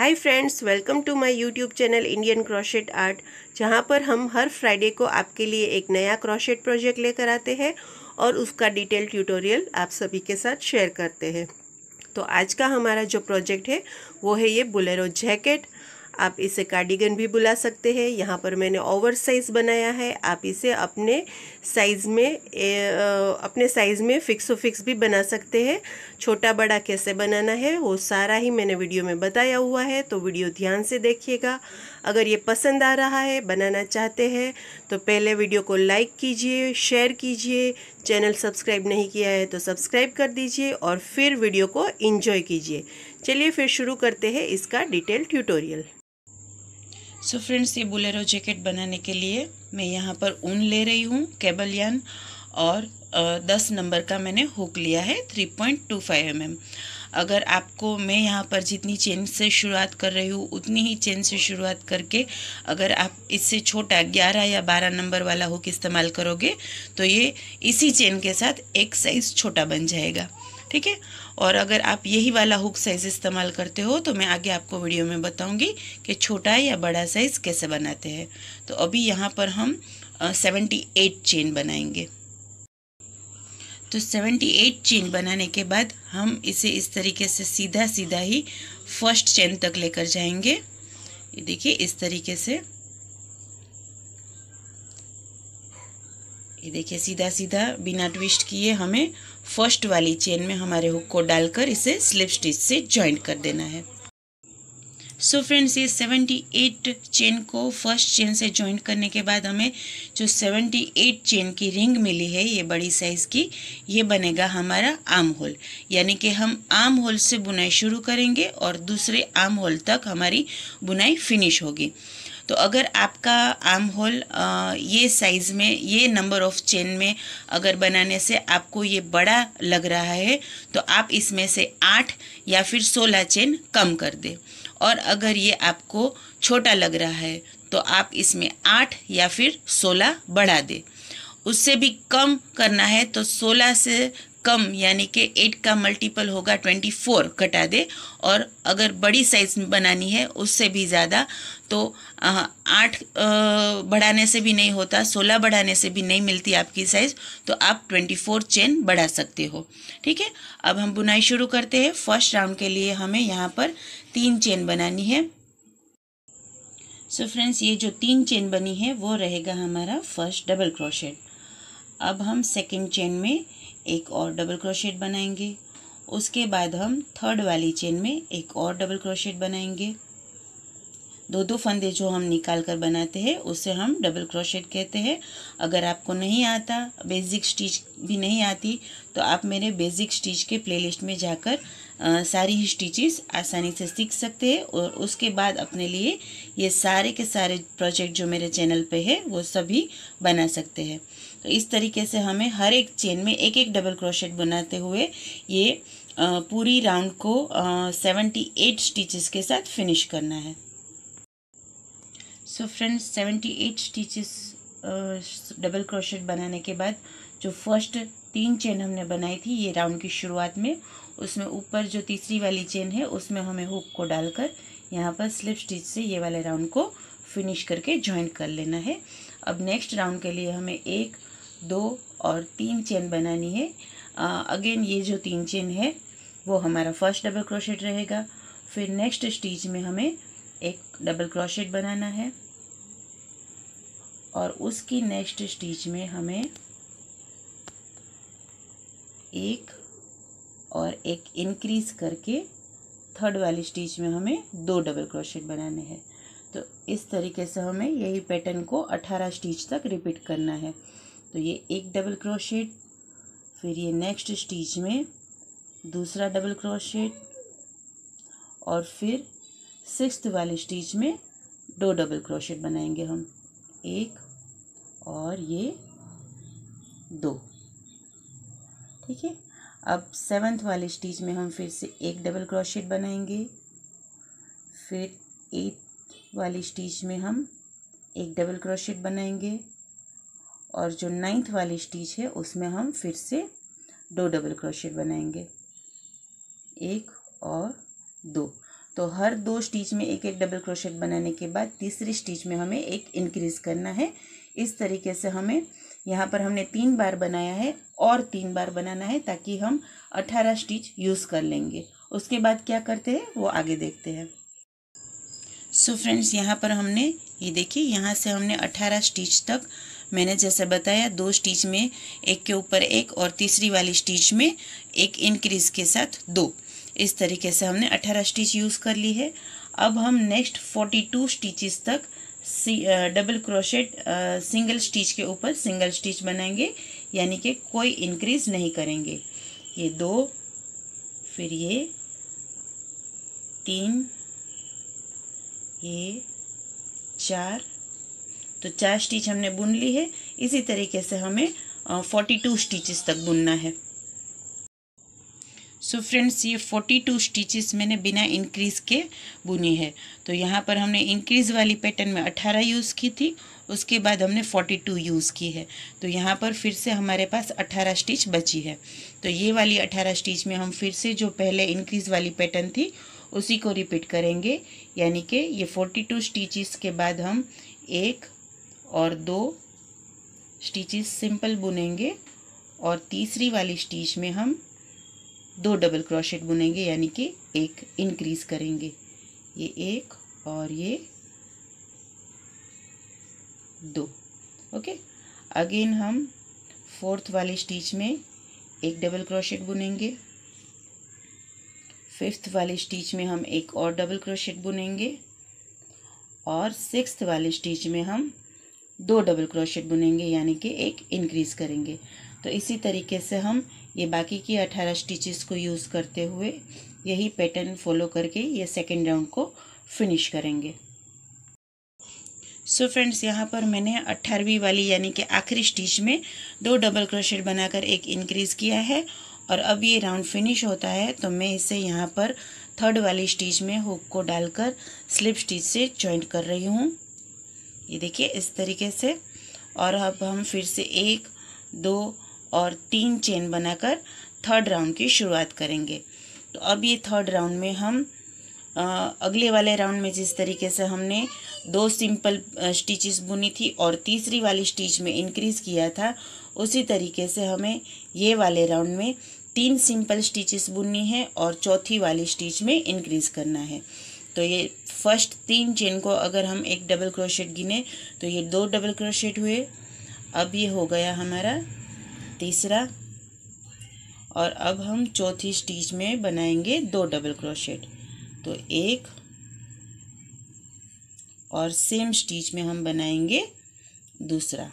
hi friends welcome to my YouTube channel Indian crochet art जहाँ पर हम हर Friday को आपके लिए एक नया क्रोशेट प्रोजेक्ट लेकर आते हैं और उसका डिटेल ट्यूटोरियल आप सभी के साथ शेयर करते हैं तो आज का हमारा जो प्रोजेक्ट है वो है ये बुलेरो जैकेट आप इसे कार्डिगन भी बुला सकते हैं यहाँ पर मैंने ओवर साइज़ बनाया है आप इसे अपने साइज़ में ए, अपने साइज़ में फिक्सो फिक्स भी बना सकते हैं छोटा बड़ा कैसे बनाना है वो सारा ही मैंने वीडियो में बताया हुआ है तो वीडियो ध्यान से देखिएगा अगर ये पसंद आ रहा है बनाना चाहते हैं तो पहले वीडियो को लाइक कीजिए शेयर कीजिए चैनल सब्सक्राइब नहीं किया है तो सब्सक्राइब कर दीजिए और फिर वीडियो को इन्जॉय कीजिए चलिए फिर शुरू करते हैं इसका detail tutorial so so friends ये बुलेरो जैकेट बनाने के लिए मैं यहाँ पर ऊन ले रही हूँ केबल यान और दस नंबर का मैंने हुक लिया है three point two five M M अगर आपको मैं यहाँ पर जितनी चेन से शुरुआत कर रही हूँ उतनी ही चेन से शुरुआत करके अगर आप इससे छोटा ग्यारह या बारह नंबर वाला हुक इस्तेमाल करोगे तो ये इसी चेन के साथ एक साइज़ छोटा बन जाएगा ठीक है और अगर आप यही वाला हुक साइज़ इस्तेमाल करते हो तो मैं आगे आपको वीडियो में बताऊंगी कि छोटा या बड़ा साइज़ कैसे बनाते हैं तो अभी यहाँ पर हम सेवेंटी एट चेन बनाएंगे तो एट चेन बनाने के बाद हम इसे इस तरीके से सीधा सीधा ही फर्स्ट चेन तक लेकर जाएंगे ये देखिए इस तरीके से ये देखिए सीधा सीधा बिना ट्विस्ट किए हमें फर्स्ट वाली चेन में हमारे हुक को डालकर इसे स्लिप स्टिच से ज्वाइंट कर देना है सो so फ्रेंड्स ये 78 चेन को फर्स्ट चेन से ज्वाइंट करने के बाद हमें जो 78 चेन की रिंग मिली है ये बड़ी साइज़ की ये बनेगा हमारा आर्म होल यानी कि हम आर्म होल से बुनाई शुरू करेंगे और दूसरे आर्म होल तक हमारी बुनाई फिनिश होगी तो अगर आपका आर्म होल ये साइज़ में ये नंबर ऑफ चेन में अगर बनाने से आपको ये बड़ा लग रहा है तो आप इसमें से आठ या फिर सोलह चेन कम कर दें और अगर ये आपको छोटा लग रहा है तो आप इसमें आठ या फिर सोलह बढ़ा दें उससे भी कम करना है तो सोलह से कम यानी कि एट का मल्टीपल होगा ट्वेंटी फोर घटा दे और अगर बड़ी साइज बनानी है उससे भी ज़्यादा तो आठ बढ़ाने से भी नहीं होता सोलह बढ़ाने से भी नहीं मिलती आपकी साइज़ तो आप ट्वेंटी फोर चेन बढ़ा सकते हो ठीक है अब हम बुनाई शुरू करते हैं फर्स्ट राउंड के लिए हमें यहाँ पर तीन चेन बनानी है सो so फ्रेंड्स ये जो तीन चेन बनी है वो रहेगा हमारा फर्स्ट डबल क्रोशेट अब हम सेकेंड चेन में एक और डबल क्रोशेट बनाएंगे उसके बाद हम थर्ड वाली चेन में एक और डबल क्रोशेट बनाएंगे दो दो फंदे जो हम निकाल कर बनाते हैं उसे हम डबल क्रोशेट कहते हैं अगर आपको नहीं आता बेसिक स्टिच भी नहीं आती तो आप मेरे बेसिक स्टिच के प्लेलिस्ट में जाकर आ, सारी ही स्टिचेस आसानी से सीख सकते हैं और उसके बाद अपने लिए ये सारे के सारे प्रोजेक्ट जो मेरे चैनल पे है वो सभी बना सकते हैं तो इस तरीके से हमें हर एक चेन में एक एक डबल क्रोशेट बनाते हुए ये पूरी राउंड को सेवेंटी एट स्टिचेस के साथ फिनिश करना है so friends seventy eight stitches double crochet बनाने के बाद जो फर्स्ट तीन चेन हमने बनाई थी ये राउंड की शुरुआत में उसमें ऊपर जो तीसरी वाली चेन है उसमें हमें हुक को डालकर यहाँ पर स्लिप स्टिच से ये वाले राउंड को फिनिश करके ज्वाइन कर लेना है अब नेक्स्ट राउंड के लिए हमें एक दो और तीन चेन बनानी है अगेन ये जो तीन चेन है वो हमारा फर्स्ट डबल क्रोशेट रहेगा फिर नेक्स्ट स्टिच में हमें एक डबल क्रोशेट बनाना है और उसकी नेक्स्ट स्टिच में हमें एक और एक इंक्रीज करके थर्ड वाली स्टिच में हमें दो डबल क्रोशेट बनाने हैं तो इस तरीके से हमें यही पैटर्न को 18 स्टिच तक रिपीट करना है तो ये एक डबल क्रोशेट फिर ये नेक्स्ट स्टिच में दूसरा डबल क्रोशेट और फिर सिक्स वाले स्टिच में दो डबल क्रोशेट बनाएंगे हम एक और ये दो ठीक है अब सेवन्थ वाले स्टिच में हम फिर से एक डबल क्रोशेट बनाएंगे फिर एट वाली स्टिच में हम एक डबल क्रोशेट बनाएंगे और जो नाइन्थ वाली स्टिच है उसमें हम फिर से दो डबल क्रोशेट बनाएंगे एक और दो तो हर दो स्टिच में एक एक डबल क्रोशेट बनाने के बाद तीसरी स्टिच में हमें एक इंक्रीज करना है इस तरीके से हमें यहाँ पर हमने तीन बार बनाया है और तीन बार बनाना है ताकि हम अठारह स्टिच यूज़ कर लेंगे उसके बाद क्या करते हैं वो आगे देखते हैं सो फ्रेंड्स यहाँ पर हमने ये देखिए यहाँ से हमने अठारह स्टिच तक मैंने जैसे बताया दो स्टिच में एक के ऊपर एक और तीसरी वाली स्टिच में एक इंक्रीज के साथ दो इस तरीके से हमने अठारह स्टिच यूज़ कर ली है अब हम नेक्स्ट फोर्टी टू स्टिचेस तक डबल क्रोशेट सिंगल स्टिच के ऊपर सिंगल स्टिच बनाएंगे यानी कि कोई इंक्रीज नहीं करेंगे ये दो फिर ये तीन ये चार तो चार स्टिच हमने बुन ली है इसी तरीके से हमें फोर्टी टू स्टिचेस तक बुनना है सो so फ्रेंड्स ये फोर्टी टू स्टिचेस मैंने बिना इंक्रीज़ के बुनी है तो यहाँ पर हमने इंक्रीज़ वाली पैटर्न में अट्ठारह यूज़ की थी उसके बाद हमने फोर्टी टू यूज़ की है तो यहाँ पर फिर से हमारे पास अट्ठारह स्टिच बची है तो ये वाली अट्ठारह स्टिच में हम फिर से जो पहले इंक्रीज़ वाली पैटर्न थी उसी को रिपीट करेंगे यानी कि ये फोर्टी टू स्टिचेस के बाद हम एक और दो स्टिचेस सिंपल बुनेंगे और तीसरी वाली स्टिच में हम दो डबल क्रोशेट बुनेंगे यानी कि एक इंक्रीज करेंगे ये एक और ये दो ओके अगेन हम फोर्थ वाले स्टिच में एक डबल क्रोशेट बुनेंगे फिफ्थ वाले स्टिच में हम एक और डबल क्रोशेट बुनेंगे और सिक्स्थ वाले स्टिच में हम दो डबल क्रोशेट बुनेंगे यानी कि एक इंक्रीज़ करेंगे तो इसी तरीके से हम ये बाकी की अठारह स्टिचेस को यूज़ करते हुए यही पैटर्न फॉलो करके ये सेकेंड राउंड को फिनिश करेंगे सो फ्रेंड्स यहाँ पर मैंने अट्ठारहवीं वाली यानी कि आखिरी स्टिच में दो डबल क्रोशेट बनाकर एक इंक्रीज़ किया है और अब ये राउंड फिनिश होता है तो मैं इसे यहाँ पर थर्ड वाली स्टिच में हुक को डालकर स्लिप स्टिच से ज्वाइंट कर रही हूँ ये देखिए इस तरीके से और अब हम फिर से एक दो और तीन चेन बनाकर थर्ड राउंड की शुरुआत करेंगे तो अब ये थर्ड राउंड में हम आ, अगले वाले राउंड में जिस तरीके से हमने दो सिंपल स्टिचेस बुनी थी और तीसरी वाली स्टिच में इंक्रीज़ किया था उसी तरीके से हमें ये वाले राउंड में तीन सिंपल स्टिचेस बुननी है और चौथी वाली स्टिच में इंक्रीज़ करना है तो ये फर्स्ट तीन चेन को अगर हम एक डबल क्रोशेट गिने तो ये दो डबल क्रोशेट हुए अब ये हो गया हमारा तीसरा और अब हम चौथी स्टिच में बनाएंगे दो डबल क्रोशेट तो एक और सेम स्टिच में हम बनाएंगे दूसरा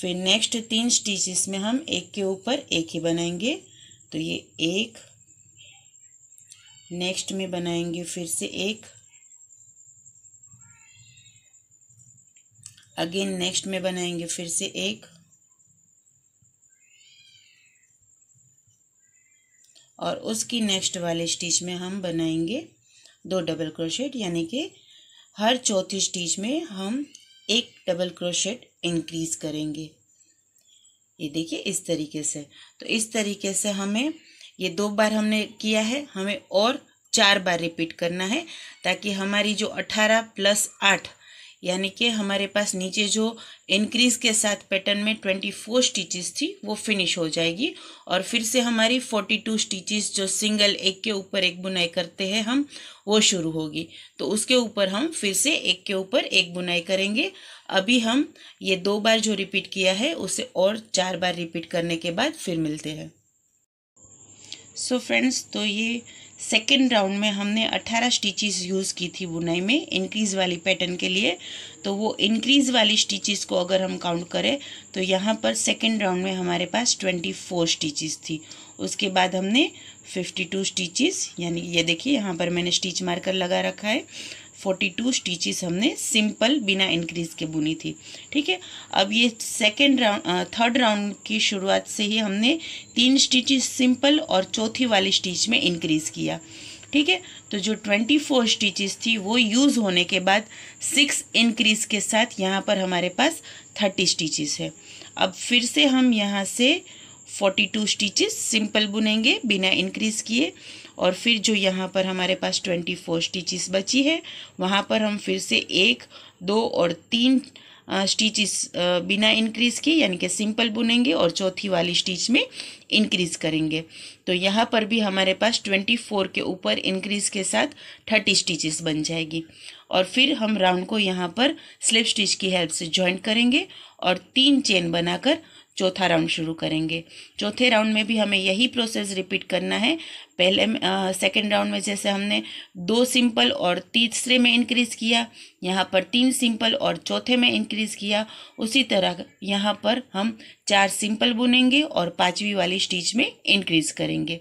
फिर नेक्स्ट तीन स्टिचेस में हम एक के ऊपर एक ही बनाएंगे तो ये एक नेक्स्ट में बनाएंगे फिर से एक अगेन नेक्स्ट में बनाएंगे फिर से एक और उसकी नेक्स्ट वाले स्टिच में हम बनाएंगे दो डबल क्रोशेट यानी कि हर चौथी स्टिच में हम एक डबल क्रोशेट इंक्रीज करेंगे ये देखिए इस तरीके से तो इस तरीके से हमें ये दो बार हमने किया है हमें और चार बार रिपीट करना है ताकि हमारी जो अठारह प्लस आठ यानी कि हमारे पास नीचे जो इंक्रीज के साथ पैटर्न में ट्वेंटी फोर स्टिचेस थी वो फिनिश हो जाएगी और फिर से हमारी फोर्टी टू स्टिचेस जो सिंगल एक के ऊपर एक बुनाई करते हैं हम वो शुरू होगी तो उसके ऊपर हम फिर से एक के ऊपर एक बुनाई करेंगे अभी हम ये दो बार जो रिपीट किया है उसे और चार बार रिपीट करने के बाद फिर मिलते हैं सो so फ्रेंड्स तो ये सेकेंड राउंड में हमने 18 स्टिचेस यूज़ की थी बुनाई में इंक्रीज़ वाली पैटर्न के लिए तो वो इंक्रीज़ वाली स्टिचेस को अगर हम काउंट करें तो यहाँ पर सेकेंड राउंड में हमारे पास 24 स्टिचेस थी उसके बाद हमने 52 स्टिचेस यानी ये देखिए यहाँ पर मैंने स्टिच मार्कर लगा रखा है फोर्टी टू स्टिचेस हमने सिंपल बिना इंक्रीज के बुनी थी ठीक है अब ये सेकेंड राउंड थर्ड राउंड की शुरुआत से ही हमने तीन स्टिचेस सिंपल और चौथी वाली स्टिच में इंक्रीज किया ठीक है तो जो ट्वेंटी फोर स्टिचेस थी वो यूज़ होने के बाद सिक्स इंक्रीज के साथ यहाँ पर हमारे पास थर्टी स्टिचेस है अब फिर से हम यहाँ से फोर्टी टू स्टिचेस सिंपल बुनेंगे बिना इंक्रीज किए और फिर जो यहाँ पर हमारे पास ट्वेंटी फोर स्टिचेस बची है वहाँ पर हम फिर से एक दो और तीन स्टिचेस बिना इंक्रीज़ किए यानी कि सिंपल बुनेंगे और चौथी वाली स्टिच में इंक्रीज़ करेंगे तो यहाँ पर भी हमारे पास ट्वेंटी फोर के ऊपर इंक्रीज़ के साथ थर्टी स्टिचेस बन जाएगी और फिर हम राउंड को यहाँ पर स्लिप स्टिच की हेल्प से ज्वाइंट करेंगे और तीन चेन बनाकर चौथा राउंड शुरू करेंगे चौथे राउंड में भी हमें यही प्रोसेस रिपीट करना है पहले सेकेंड राउंड में जैसे हमने दो सिंपल और तीसरे में इंक्रीज किया यहाँ पर तीन सिंपल और चौथे में इंक्रीज किया उसी तरह यहाँ पर हम चार सिंपल बुनेंगे और पाँचवीं वाली स्टिच में इंक्रीज करेंगे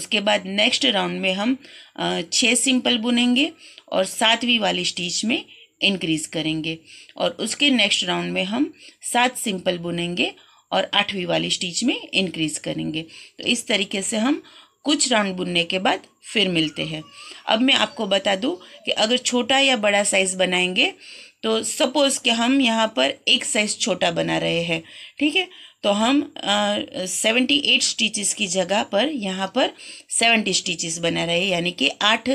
उसके बाद नेक्स्ट राउंड में हम छः सिंपल बुनेंगे और सातवीं वाली स्टिच में इंक्रीज करेंगे और उसके नेक्स्ट राउंड में हम सात सिंपल बुनेंगे और आठवीं वाली स्टिच में इंक्रीज करेंगे तो इस तरीके से हम कुछ राउंड बुनने के बाद फिर मिलते हैं अब मैं आपको बता दूं कि अगर छोटा या बड़ा साइज़ बनाएंगे तो सपोज़ कि हम यहाँ पर एक साइज़ छोटा बना रहे हैं ठीक है तो हम सेवेंटी एट स्टिचेस की जगह पर यहाँ पर सेवेंटी स्टिचेस बना रहे हैं यानी कि आठ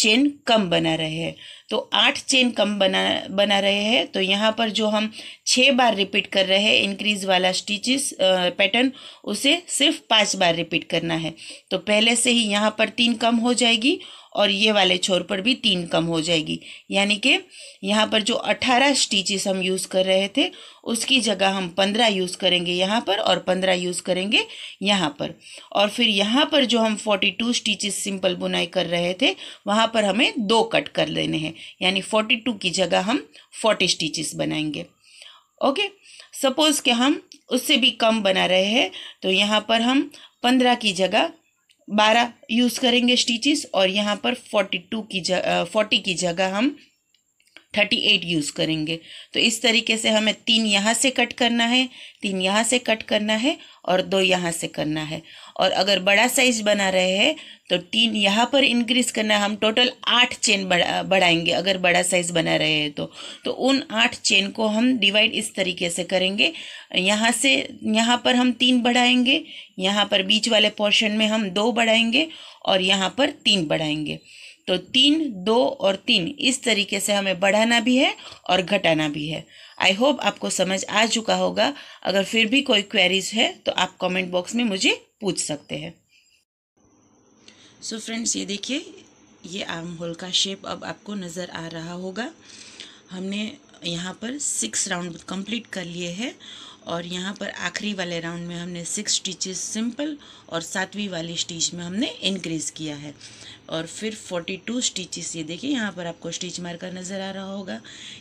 चेन कम बना रहे हैं तो आठ चेन कम बना बना रहे हैं तो यहाँ पर जो हम छः बार रिपीट कर रहे हैं इंक्रीज वाला स्टिचेस पैटर्न उसे सिर्फ पाँच बार रिपीट करना है तो पहले से ही यहाँ पर तीन कम हो जाएगी और ये वाले छोर पर भी तीन कम हो जाएगी यानी कि यहाँ पर जो अठारह स्टिचेस हम यूज़ कर रहे थे उसकी जगह हम पंद्रह यूज़ करेंगे यहाँ पर और पंद्रह यूज़ करेंगे यहाँ पर और फिर यहाँ पर जो हम फोर्टी टू स्टिचेस सिंपल बुनाई कर रहे थे वहाँ पर हमें दो कट कर लेने हैं यानी फोर्टी टू की जगह हम फोर्टी स्टिचेस बनाएंगे ओके सपोज़ कि हम उससे भी कम बना रहे हैं तो यहाँ पर हम पंद्रह की जगह बारह यूज़ करेंगे स्टिचेस और यहाँ पर फोर्टी टू की जगह फोर्टी की जगह हम थर्टी एट यूज़ करेंगे तो इस तरीके से हमें तीन यहाँ से कट करना है तीन यहाँ से कट करना है और दो यहाँ से करना है और अगर बड़ा साइज बना रहे हैं तो तीन यहाँ पर इंक्रीज़ करना है हम टोटल आठ चेन बढ़ा बढ़ाएंगे अगर बड़ा साइज बना रहे हैं तो तो उन आठ चेन को हम डिवाइड इस तरीके से करेंगे यहाँ से यहाँ पर हम तीन बढ़ाएंगे यहाँ पर बीच वाले पोर्शन में हम दो बढ़ाएंगे और यहाँ पर तीन बढ़ाएंगे तो तीन दो और तीन इस तरीके से हमें बढ़ाना भी है और घटाना भी है आई होप आपको समझ आ चुका होगा अगर फिर भी कोई क्वेरीज है तो आप कमेंट बॉक्स में मुझे पूछ सकते हैं सो so फ्रेंड्स ये देखिए ये आर्म होल का शेप अब आपको नज़र आ रहा होगा हमने यहाँ पर सिक्स राउंड कंप्लीट कर लिए हैं और यहाँ पर आखिरी वाले राउंड में हमने सिक्स स्टिचेस सिंपल और सातवीं वाली स्टिच में हमने इंक्रीज़ किया है और फिर फोर्टी टू स्टिचेस ये देखिए यहाँ पर आपको स्टिच मार्कर नज़र आ रहा होगा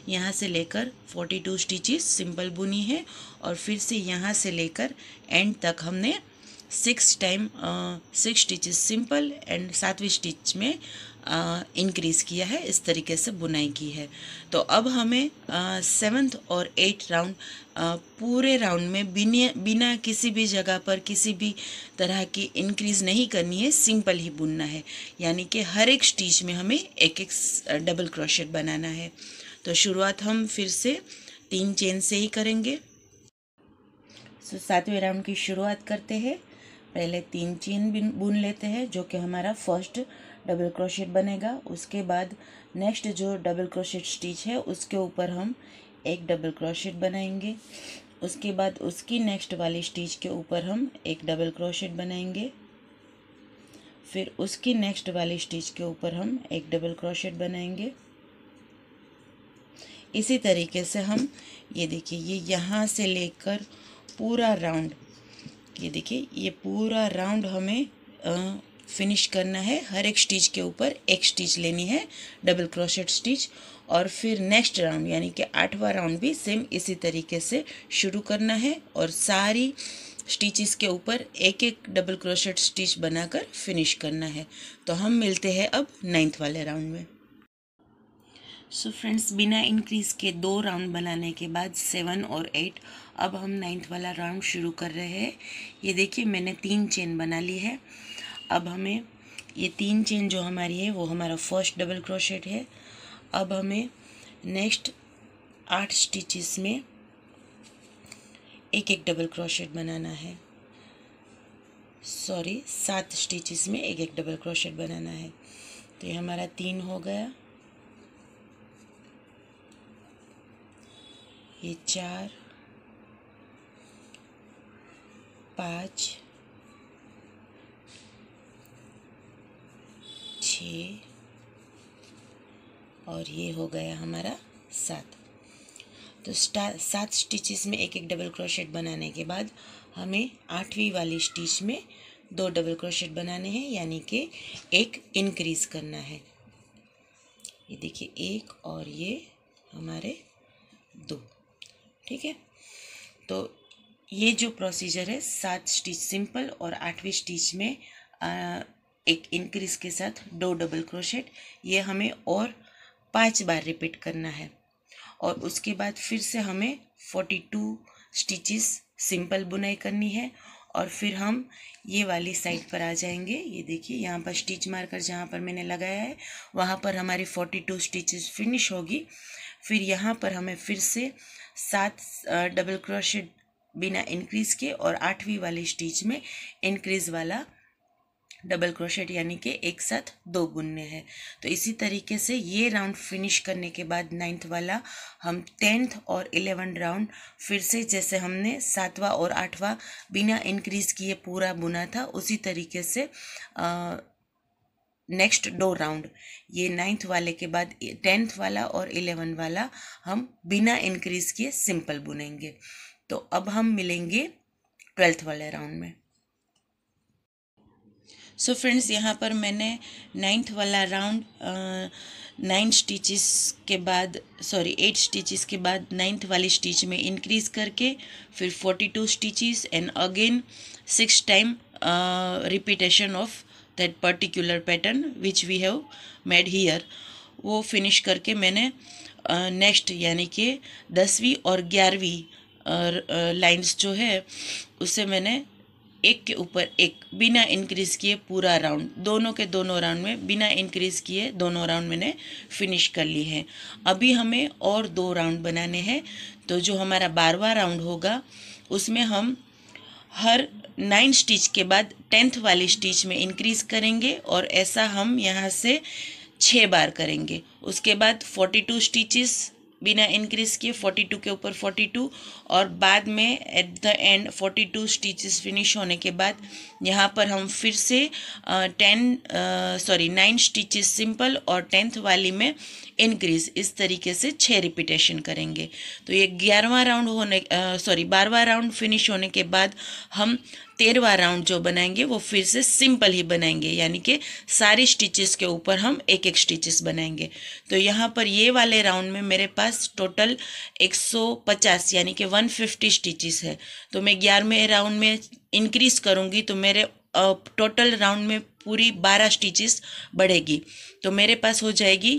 यहाँ से लेकर फोर्टी टू स्टिचेस सिंपल बुनी है और फिर से यहाँ से लेकर एंड तक हमने six time six stitches simple and सातवीं स्टिच में इंक्रीज़ किया है इस तरीके से बुनाई की है तो अब हमें सेवन्थ और एट राउंड पूरे राउंड में बिना बिना किसी भी जगह पर किसी भी तरह की इंक्रीज नहीं करनी है सिंपल ही बुनना है यानी कि हर एक स्टिच में हमें एक एक डबल क्रोशेट बनाना है तो शुरुआत हम फिर से तीन चेन से ही करेंगे सो सातवें राउंड की शुरुआत करते हैं पहले तीन चेन बुन लेते हैं जो कि हमारा फर्स्ट डबल क्रोशेट बनेगा उसके बाद नेक्स्ट जो डबल क्रोशेट स्टिच है उसके ऊपर हम एक डबल क्रोशेट बनाएंगे उसके बाद उसकी नेक्स्ट वाली स्टिच के ऊपर हम एक डबल क्रोशेट बनाएंगे फिर उसकी नेक्स्ट वाली स्टिच के ऊपर हम एक डबल क्रोशेट बनाएंगे इसी तरीके से हम ये देखिए ये यहाँ से लेकर पूरा राउंड ये देखिए ये पूरा राउंड हमें फिनिश करना है हर एक स्टिच के ऊपर एक स्टिच लेनी है डबल क्रोशेट स्टिच और फिर नेक्स्ट राउंड यानी कि आठवां राउंड भी सेम इसी तरीके से शुरू करना है और सारी स्टिचेस के ऊपर एक एक डबल क्रोशेट स्टिच बनाकर फिनिश करना है तो हम मिलते हैं अब नाइन्थ वाले राउंड में सो so फ्रेंड्स बिना इंक्रीज़ के दो राउंड बनाने के बाद सेवन और एट अब हम नाइन्थ वाला राउंड शुरू कर रहे हैं ये देखिए मैंने तीन चेन बना ली है अब हमें ये तीन चेन जो हमारी है वो हमारा फर्स्ट डबल क्रोशेट है अब हमें नेक्स्ट आठ स्टिचेस में एक एक डबल क्रोशेट बनाना है सॉरी सात स्टिचेस में एक एक डबल क्रोशेट बनाना है तो ये हमारा तीन हो गया ये चार पाँच छ और ये हो गया हमारा सात तो सात स्टिचेस में एक एक डबल क्रोशेट बनाने के बाद हमें आठवीं वाली स्टिच में दो डबल क्रोशेट बनाने हैं यानी कि एक इंक्रीज करना है ये देखिए एक और ये हमारे दो ठीक है तो ये जो प्रोसीजर है सात स्टिच सिंपल और आठवीं स्टिच में आ, एक इंक्रीज के साथ दो डबल क्रोशेट ये हमें और पांच बार रिपीट करना है और उसके बाद फिर से हमें फोर्टी टू स्टिचेस सिंपल बुनाई करनी है और फिर हम ये वाली साइड पर आ जाएंगे ये देखिए यहाँ पर स्टिच मारकर जहाँ पर मैंने लगाया है वहाँ पर हमारी फोर्टी टू स्टिचेस फिनिश होगी फिर यहाँ पर हमें फिर से सात डबल क्रोशेट बिना इंक्रीज़ के और आठवीं वाले स्टिच में इंक्रीज़ वाला डबल क्रोशेट यानी कि एक साथ दो बुनने हैं तो इसी तरीके से ये राउंड फिनिश करने के बाद नाइन्थ वाला हम टेंथ और इलेवन राउंड फिर से जैसे हमने सातवां और आठवां बिना इंक्रीज किए पूरा बुना था उसी तरीके से नेक्स्ट दो राउंड ये नाइन्थ वाले के बाद टेंथ वाला और इलेवन वाला हम बिना इंक्रीज किए सिंपल बुनेंगे तो अब हम मिलेंगे ट्वेल्थ वाले राउंड में सो so फ्रेंड्स यहाँ पर मैंने नाइन्थ वाला राउंड नाइन स्टिचेस के बाद सॉरी एट स्टिचेस के बाद नाइन्थ वाली स्टिच में इंक्रीज़ करके फिर forty two stitches and again six time repetition of that particular pattern which we have made here वो फिनिश करके मैंने नेक्स्ट uh, यानी कि दसवीं और ग्यारहवीं लाइंस जो है उसे मैंने एक के ऊपर एक बिना इंक्रीज किए पूरा राउंड दोनों के दोनों राउंड में बिना इंक्रीज किए दोनों राउंड मैंने फिनिश कर ली है अभी हमें और दो राउंड बनाने हैं तो जो हमारा बारवा राउंड होगा उसमें हम हर नाइन स्टिच के बाद टेंथ वाली स्टिच में इंक्रीज करेंगे और ऐसा हम यहाँ से छः बार करेंगे उसके बाद फोर्टी टू स्टिचेस बिना इंक्रीज किए 42 के ऊपर 42 और बाद में at the end 42 stitches finish होने के बाद यहाँ पर हम फिर से ten sorry nine stitches simple और टेंथ वाली में इंक्रीज इस तरीके से छः रिपीटेशन करेंगे तो ये ग्यारहवा राउंड होने सॉरी बारहवा राउंड फिनिश होने के बाद हम तेरवा राउंड जो बनाएंगे वो फिर से सिंपल ही बनाएंगे यानी कि सारी स्टिचेस के ऊपर हम एक एक स्टिचेस बनाएंगे तो यहाँ पर ये वाले राउंड में मेरे पास टोटल 150 यानी कि 150 स्टिचेस है तो मैं ग्यारहवें राउंड में इंक्रीज़ करूँगी तो मेरे टोटल राउंड में पूरी बारह स्टिचेस बढ़ेगी तो मेरे पास हो जाएगी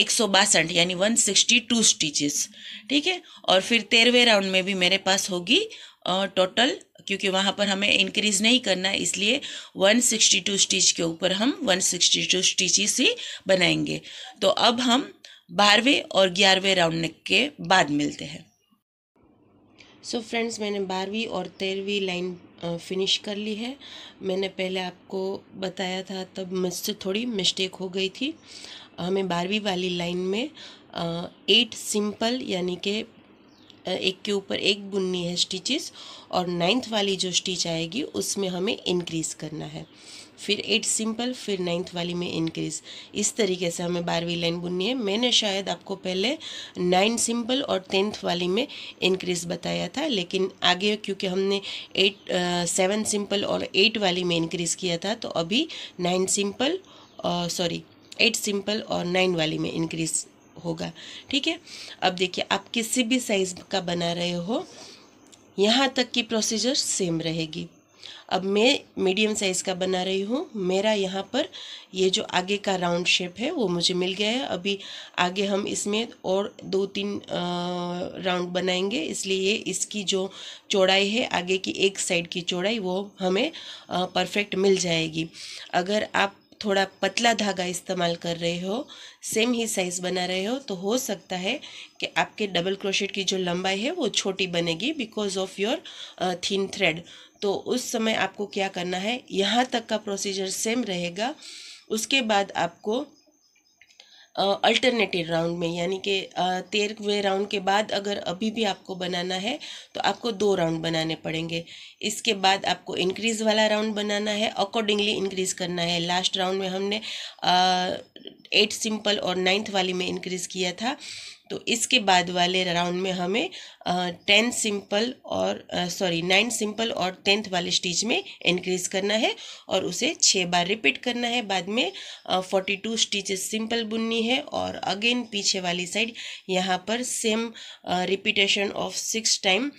एक सौ बासठ यानी वन सिक्सटी टू स्टिचेस ठीक है और फिर तेरहवें राउंड में भी मेरे पास होगी टोटल क्योंकि वहाँ पर हमें इंक्रीज नहीं करना है इसलिए 162 स्टिच के ऊपर हम 162 स्टिचेस ही बनाएंगे तो अब हम बारहवें और ग्यारहवें राउंड नेक के बाद मिलते हैं सो so फ्रेंड्स मैंने बारहवीं और तेरहवीं लाइन फिनिश कर ली है मैंने पहले आपको बताया था तब मुझसे थोड़ी मिस्टेक हो गई थी हमें बारहवीं वाली लाइन में एट सिंपल यानी कि एक के ऊपर एक बुननी है स्टिचेस और नाइन्थ वाली जो स्टिच आएगी उसमें हमें इंक्रीज़ करना है फिर एट सिंपल फिर नाइन्थ वाली में इंक्रीज़ इस तरीके से हमें बारहवीं लाइन बुननी है मैंने शायद आपको पहले नाइन सिंपल और टेंथ वाली में इंक्रीज़ बताया था लेकिन आगे क्योंकि हमने एट सेवन सिंपल और एट वाली में इंक्रीज़ किया था तो अभी nine simple sorry eight simple और नाइन वाली में इंक्रीज़ होगा ठीक है अब देखिए आप किसी भी साइज़ का बना रहे हो यहाँ तक की प्रोसीजर सेम रहेगी अब मैं मीडियम साइज़ का बना रही हूँ मेरा यहाँ पर ये जो आगे का राउंड शेप है वो मुझे मिल गया है अभी आगे हम इसमें और दो तीन राउंड बनाएंगे इसलिए ये इसकी जो चौड़ाई है आगे की एक साइड की चौड़ाई वो हमें परफेक्ट मिल जाएगी अगर आप थोड़ा पतला धागा इस्तेमाल कर रहे हो सेम ही साइज़ बना रहे हो तो हो सकता है कि आपके डबल क्रोशेट की जो लंबाई है वो छोटी बनेगी because of your thin thread तो उस समय आपको क्या करना है यहाँ तक का प्रोसीजर सेम रहेगा उसके बाद आपको अल्टरनेटिव राउंड में यानी कि तेरहवें राउंड के बाद अगर अभी भी आपको बनाना है तो आपको दो राउंड बनाने पड़ेंगे इसके बाद आपको इंक्रीज़ वाला राउंड बनाना है अकॉर्डिंगली इंक्रीज़ करना है लास्ट राउंड में हमने एट सिंपल और नाइन्थ वाली में इंक्रीज़ किया था तो इसके बाद वाले राउंड में हमें टेन सिंपल और सॉरी नाइन सिंपल और टेंथ वाले स्टिच में इंक्रीज करना है और उसे छः बार रिपीट करना है बाद में फोर्टी टू स्टिचेस सिंपल बुननी है और अगेन पीछे वाली साइड यहाँ पर same repetition of six time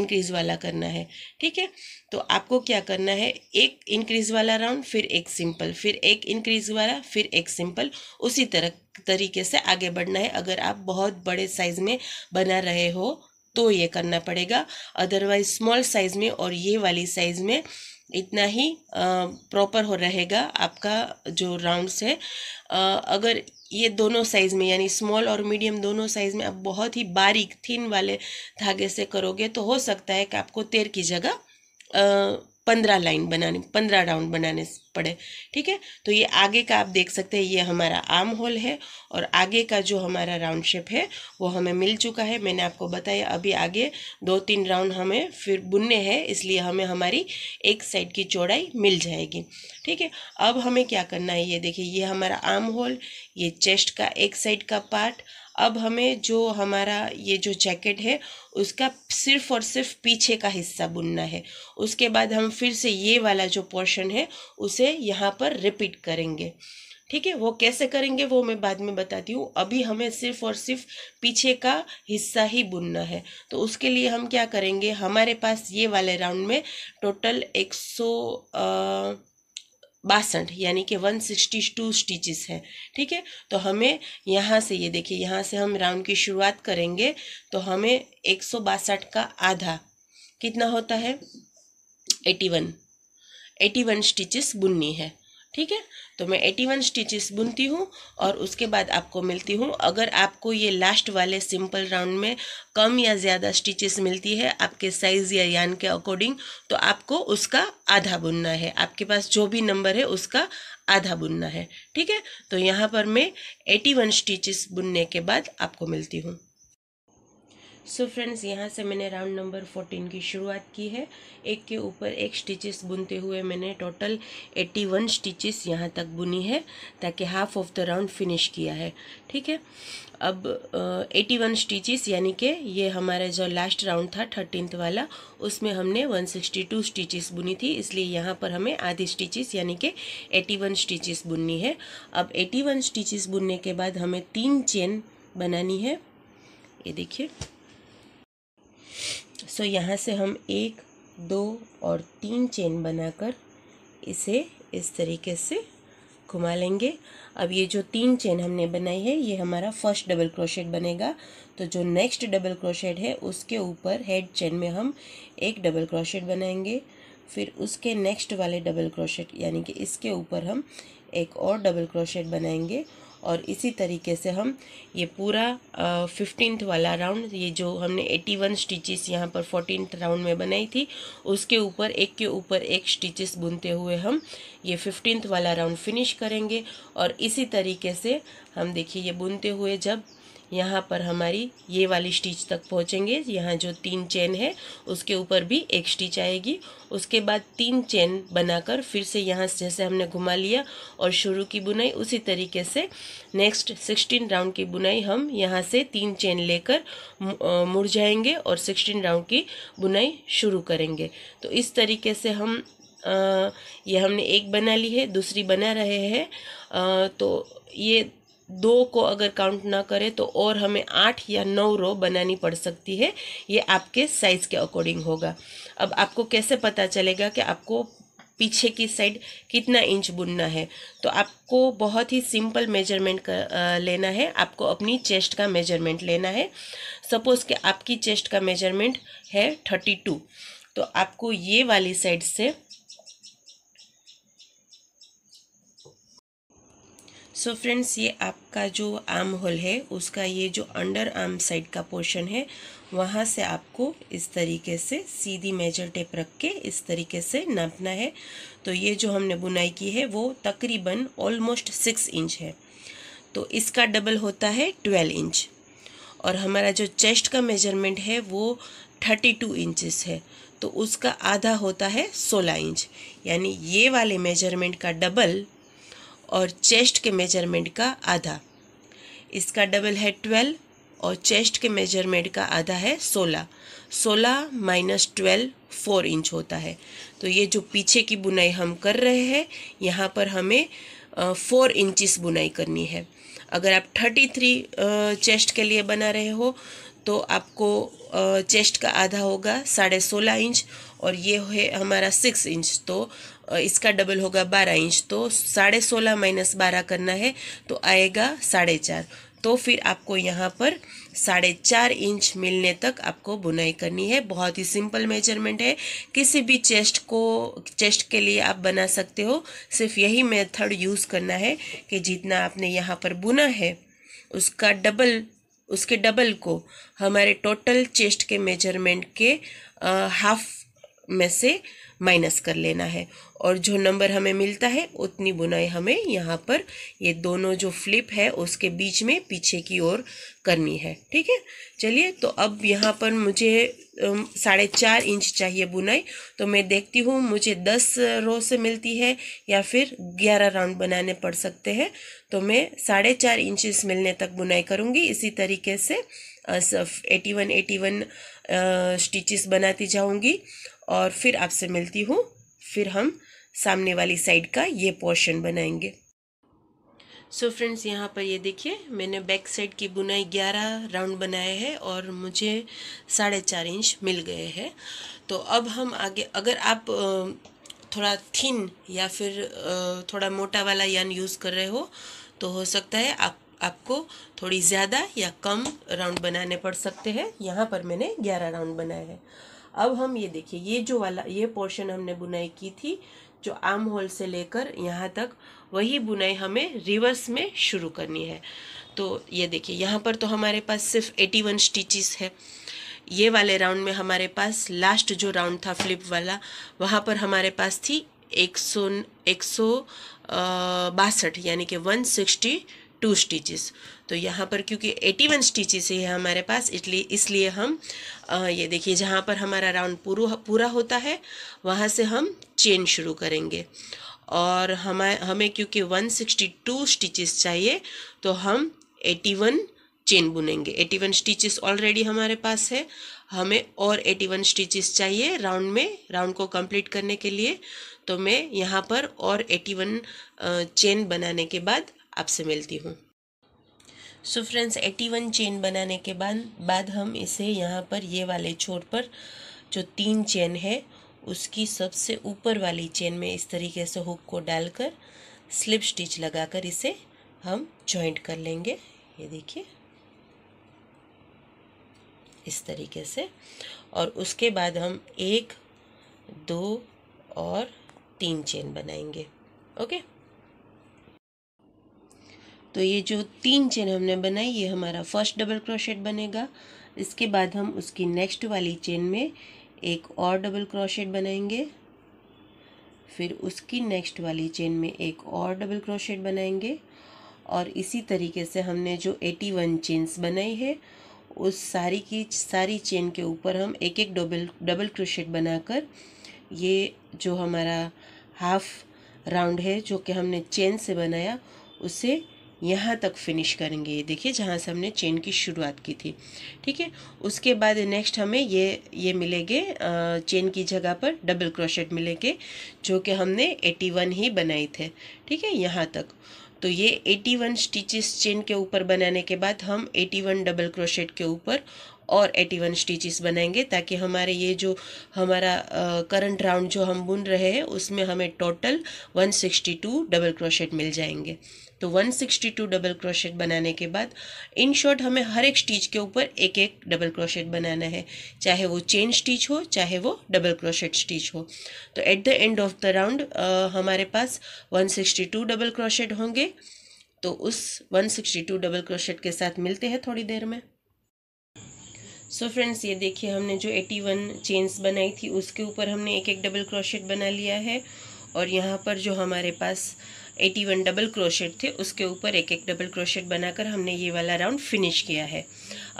increase वाला करना है ठीक है तो आपको क्या करना है एक इंक्रीज वाला राउंड फिर एक सिंपल फिर एक इंक्रीज वाला फिर एक सिंपल उसी तरह तरीके से आगे बढ़ना है अगर आप बहुत बड़े साइज़ में बना रहे हो तो ये करना पड़ेगा अदरवाइज स्मॉल साइज़ में और ये वाली साइज़ में इतना ही प्रॉपर हो रहेगा आपका जो राउंड्स है आ, अगर ये दोनों साइज़ में यानी स्मॉल और मीडियम दोनों साइज़ में आप बहुत ही बारीक थिन वाले धागे से करोगे तो हो सकता है कि आपको तेर की जगह पंद्रह लाइन बनाने पंद्रह राउंड बनाने पड़े ठीक है तो ये आगे का आप देख सकते हैं ये हमारा आर्म होल है और आगे का जो हमारा राउंड शेप है वो हमें मिल चुका है मैंने आपको बताया अभी आगे दो तीन राउंड हमें फिर बुनने हैं इसलिए हमें हमारी एक साइड की चौड़ाई मिल जाएगी ठीक है अब हमें क्या करना है ये देखिए ये हमारा आर्म होल ये चेस्ट का एक साइड का पार्ट अब हमें जो हमारा ये जो जैकेट है उसका सिर्फ और सिर्फ पीछे का हिस्सा बुनना है उसके बाद हम फिर से ये वाला जो पोर्शन है उसे यहाँ पर रिपीट करेंगे ठीक है वो कैसे करेंगे वो मैं बाद में बताती हूँ अभी हमें सिर्फ और सिर्फ पीछे का हिस्सा ही बुनना है तो उसके लिए हम क्या करेंगे हमारे पास ये वाले राउंड में टोटल एक सौ बासठ यानी कि वन सिक्सटी टू स्टिचेस है ठीक है तो हमें यहाँ से ये देखिए यहाँ से हम राउंड की शुरुआत करेंगे तो हमें एक सौ बासठ का आधा कितना होता है eighty one eighty one stitches बुननी है ठीक है तो मैं एटी वन स्टिचेस बुनती हूँ और उसके बाद आपको मिलती हूँ अगर आपको ये लास्ट वाले सिंपल राउंड में कम या ज़्यादा स्टिचेस मिलती है आपके साइज़ या यान के अकॉर्डिंग तो आपको उसका आधा बुनना है आपके पास जो भी नंबर है उसका आधा बुनना है ठीक है तो यहाँ पर मैं एटी वन स्टिचेस बुनने के बाद आपको मिलती हूँ सो so फ्रेंड्स यहाँ से मैंने राउंड नंबर फोर्टीन की शुरुआत की है एक के ऊपर एक स्टिचेस बुनते हुए मैंने टोटल एट्टी वन स्टिचेस यहाँ तक बुनी है ताकि half of the round finish किया है ठीक है अब एटी वन स्टिचेस यानी कि ये हमारा जो लास्ट राउंड था थर्टीनथ वाला उसमें हमने वन सिक्सटी टू स्टिचेस बुनी थी इसलिए यहाँ पर हमें आधी स्टिचेस यानी कि एटी वन स्टिचेस बुननी है अब एटी वन स्टिचेस बुनने के बाद हमें तीन चेन बनानी है ये देखिए सो यहाँ से हम एक दो और तीन चेन बनाकर इसे इस तरीके से घुमा लेंगे अब ये जो तीन चेन हमने बनाई है ये हमारा फर्स्ट डबल क्रोशेट बनेगा तो जो नेक्स्ट डबल क्रोशेट है उसके ऊपर हेड चेन में हम एक डबल क्रोशेट बनाएंगे फिर उसके नेक्स्ट वाले डबल क्रोशेट यानी कि इसके ऊपर हम एक और डबल क्रोशेट बनाएंगे और इसी तरीके से हम ये पूरा फिफ्टींथ वाला राउंड ये जो हमने एटी वन स्टिचेस यहाँ पर फोर्टीन राउंड में बनाई थी उसके ऊपर एक के ऊपर एक स्टिचेस बुनते हुए हम ये फिफ्टींथ वाला राउंड फिनिश करेंगे और इसी तरीके से हम देखिए ये बुनते हुए जब यहाँ पर हमारी ये वाली स्टिच तक पहुँचेंगे यहाँ जो तीन चेन है उसके ऊपर भी एक स्टिच आएगी उसके बाद तीन चेन बनाकर फिर से यहाँ जैसे हमने घुमा लिया और शुरू की बुनाई उसी तरीके से नेक्स्ट सिक्सटीन राउंड की बुनाई हम यहाँ से तीन चेन लेकर मुड़ जाएंगे और सिक्सटीन राउंड की बुनाई शुरू करेंगे तो इस तरीके से हम ये हमने एक बना ली है दूसरी बना रहे हैं तो ये दो को अगर काउंट ना करें तो और हमें आठ या नौ रो बनानी पड़ सकती है ये आपके साइज़ के अकॉर्डिंग होगा अब आपको कैसे पता चलेगा कि आपको पीछे की साइड कितना इंच बुनना है तो आपको बहुत ही सिंपल मेजरमेंट का लेना है आपको अपनी चेस्ट का मेजरमेंट लेना है सपोज़ कि आपकी चेस्ट का मेजरमेंट है थर्टी टू तो आपको ये वाली साइड से सो so फ्रेंड्स ये आपका जो आर्म होल है उसका ये जो अंडर आर्म साइड का पोर्शन है वहाँ से आपको इस तरीके से सीधी मेजर टेप रख के इस तरीके से नापना है तो ये जो हमने बुनाई की है वो तकरीबन ऑलमोस्ट सिक्स इंच है तो इसका डबल होता है ट्वेल्व इंच और हमारा जो चेस्ट का मेजरमेंट है वो थर्टी टू इंचज़ है तो उसका आधा होता है सोलह इंच यानी ये वाले मेजरमेंट का डबल और चेस्ट के मेजरमेंट का आधा इसका डबल है ट्वेल्व और चेस्ट के मेजरमेंट का आधा है सोलह सोलह माइनस ट्वेल्व फोर इंच होता है तो ये जो पीछे की बुनाई हम कर रहे हैं यहाँ पर हमें फोर इंचिस बुनाई करनी है अगर आप थर्टी थ्री चेस्ट के लिए बना रहे हो तो आपको चेस्ट का आधा होगा साढ़े सोलह इंच और ये है हमारा सिक्स इंच तो इसका डबल होगा बारह इंच तो साढ़े सोलह माइनस बारह करना है तो आएगा साढ़े चार तो फिर आपको यहाँ पर साढ़े चार इंच मिलने तक आपको बुनाई करनी है बहुत ही सिंपल मेजरमेंट है किसी भी चेस्ट को चेस्ट के लिए आप बना सकते हो सिर्फ यही मेथड यूज़ करना है कि जितना आपने यहाँ पर बुना है उसका डबल उसके डबल को हमारे टोटल चेस्ट के मेजरमेंट के आ, हाफ में से माइनस कर लेना है और जो नंबर हमें मिलता है उतनी बुनाई हमें यहाँ पर ये दोनों जो फ्लिप है उसके बीच में पीछे की ओर करनी है ठीक है चलिए तो अब यहाँ पर मुझे साढ़े चार इंच चाहिए बुनाई तो मैं देखती हूँ मुझे दस रो से मिलती है या फिर ग्यारह राउंड बनाने पड़ सकते हैं तो मैं साढ़े चार इंचज मिलने तक बुनाई करूँगी इसी तरीके से eighty one eighty one stitches बनाती जाऊँगी और फिर आपसे मिलती हूँ फिर हम सामने वाली साइड का ये पोर्शन बनाएंगे सो so फ्रेंड्स यहाँ पर ये देखिए मैंने बैक साइड की बुनाई ग्यारह राउंड बनाए हैं और मुझे साढ़े चार इंच मिल गए हैं तो अब हम आगे अगर आप थोड़ा थिन या फिर थोड़ा मोटा वाला यान यूज़ कर रहे हो तो हो सकता है आप आपको थोड़ी ज़्यादा या कम राउंड बनाने पड़ सकते हैं यहाँ पर मैंने ग्यारह राउंड बनाए हैं अब हम ये देखिए ये जो वाला ये पोर्शन हमने बुनाई की थी जो आम होल से लेकर यहाँ तक वही बुनाई हमें रिवर्स में शुरू करनी है तो ये देखिए यहाँ पर तो हमारे पास सिर्फ एटी वन स्टिचेस है ये वाले राउंड में हमारे पास लास्ट जो राउंड था फ्लिप वाला वहाँ पर हमारे पास थी एक सौ एक सौ बासठ यानी कि वन सिक्सटी टू स्टिचेस तो यहाँ पर क्योंकि एटी वन स्टिचेस है हमारे पास इसलिए इसलिए हम ये देखिए जहाँ पर हमारा राउंड पूरा पूरा होता है वहाँ से हम चेन शुरू करेंगे और हमें हमें क्योंकि 162 स्टिचेस चाहिए तो हम 81 चेन बुनेंगे 81 स्टिचेस ऑलरेडी हमारे पास है हमें और 81 स्टिचेस चाहिए राउंड में राउंड को कंप्लीट करने के लिए तो मैं यहाँ पर और 81 चेन बनाने के बाद आपसे मिलती हूँ so friends eighty one chain बनाने के बाद बाद हम इसे यहाँ पर ये वाले छोर पर जो तीन चेन है उसकी सबसे ऊपर वाली चेन में इस तरीके से हुक को डालकर स्लिप स्टिच लगाकर इसे हम जॉइंट कर लेंगे ये देखिए इस तरीके से और उसके बाद हम एक दो और तीन चेन बनाएंगे ओके तो ये जो तीन चेन हमने बनाई ये हमारा फर्स्ट डबल क्रोशेट बनेगा इसके बाद हम उसकी नेक्स्ट वाली चेन में एक और डबल क्रोशेट बनाएंगे फिर उसकी नेक्स्ट वाली चेन में एक और डबल क्रोशेट बनाएंगे और इसी तरीके से हमने जो एटी वन चेन्स बनाई है उस सारी की सारी चेन के ऊपर हम एक एक डबल डबल क्रोशेट बनाकर ये जो हमारा हाफ राउंड है जो कि हमने चेन से बनाया उसे यहाँ तक फिनिश करेंगे देखिए जहाँ से हमने चेन की शुरुआत की थी ठीक है उसके बाद नेक्स्ट हमें ये ये मिलेंगे चेन की जगह पर डबल क्रोशेट मिलेंगे जो कि हमने 81 ही बनाए थे ठीक है यहाँ तक तो ये 81 स्टिचेस चेन के ऊपर बनाने के बाद हम 81 डबल क्रोशेट के ऊपर और 81 स्टिचेस बनाएंगे ताकि हमारे ये जो हमारा करंट राउंड जो हम बुन रहे हैं उसमें हमें टोटल 162 डबल क्रोशेट मिल जाएंगे तो 162 डबल क्रोशेट बनाने के बाद इन शॉर्ट हमें हर एक स्टिच के ऊपर एक एक डबल क्रोशेट बनाना है चाहे वो चेन स्टिच हो चाहे वो डबल क्रोशेट स्टिच हो तो at the end of the round हमारे पास 162 डबल क्रोशेट होंगे तो उस 162 डबल क्रोशेट के साथ मिलते हैं थोड़ी देर में सो so फ्रेंड्स ये देखिए हमने जो 81 चेन्स बनाई थी उसके ऊपर हमने एक एक डबल क्रोशेट बना लिया है और यहाँ पर जो हमारे पास 81 डबल क्रोशेट थे उसके ऊपर एक एक डबल क्रोशेट बनाकर हमने ये वाला राउंड फिनिश किया है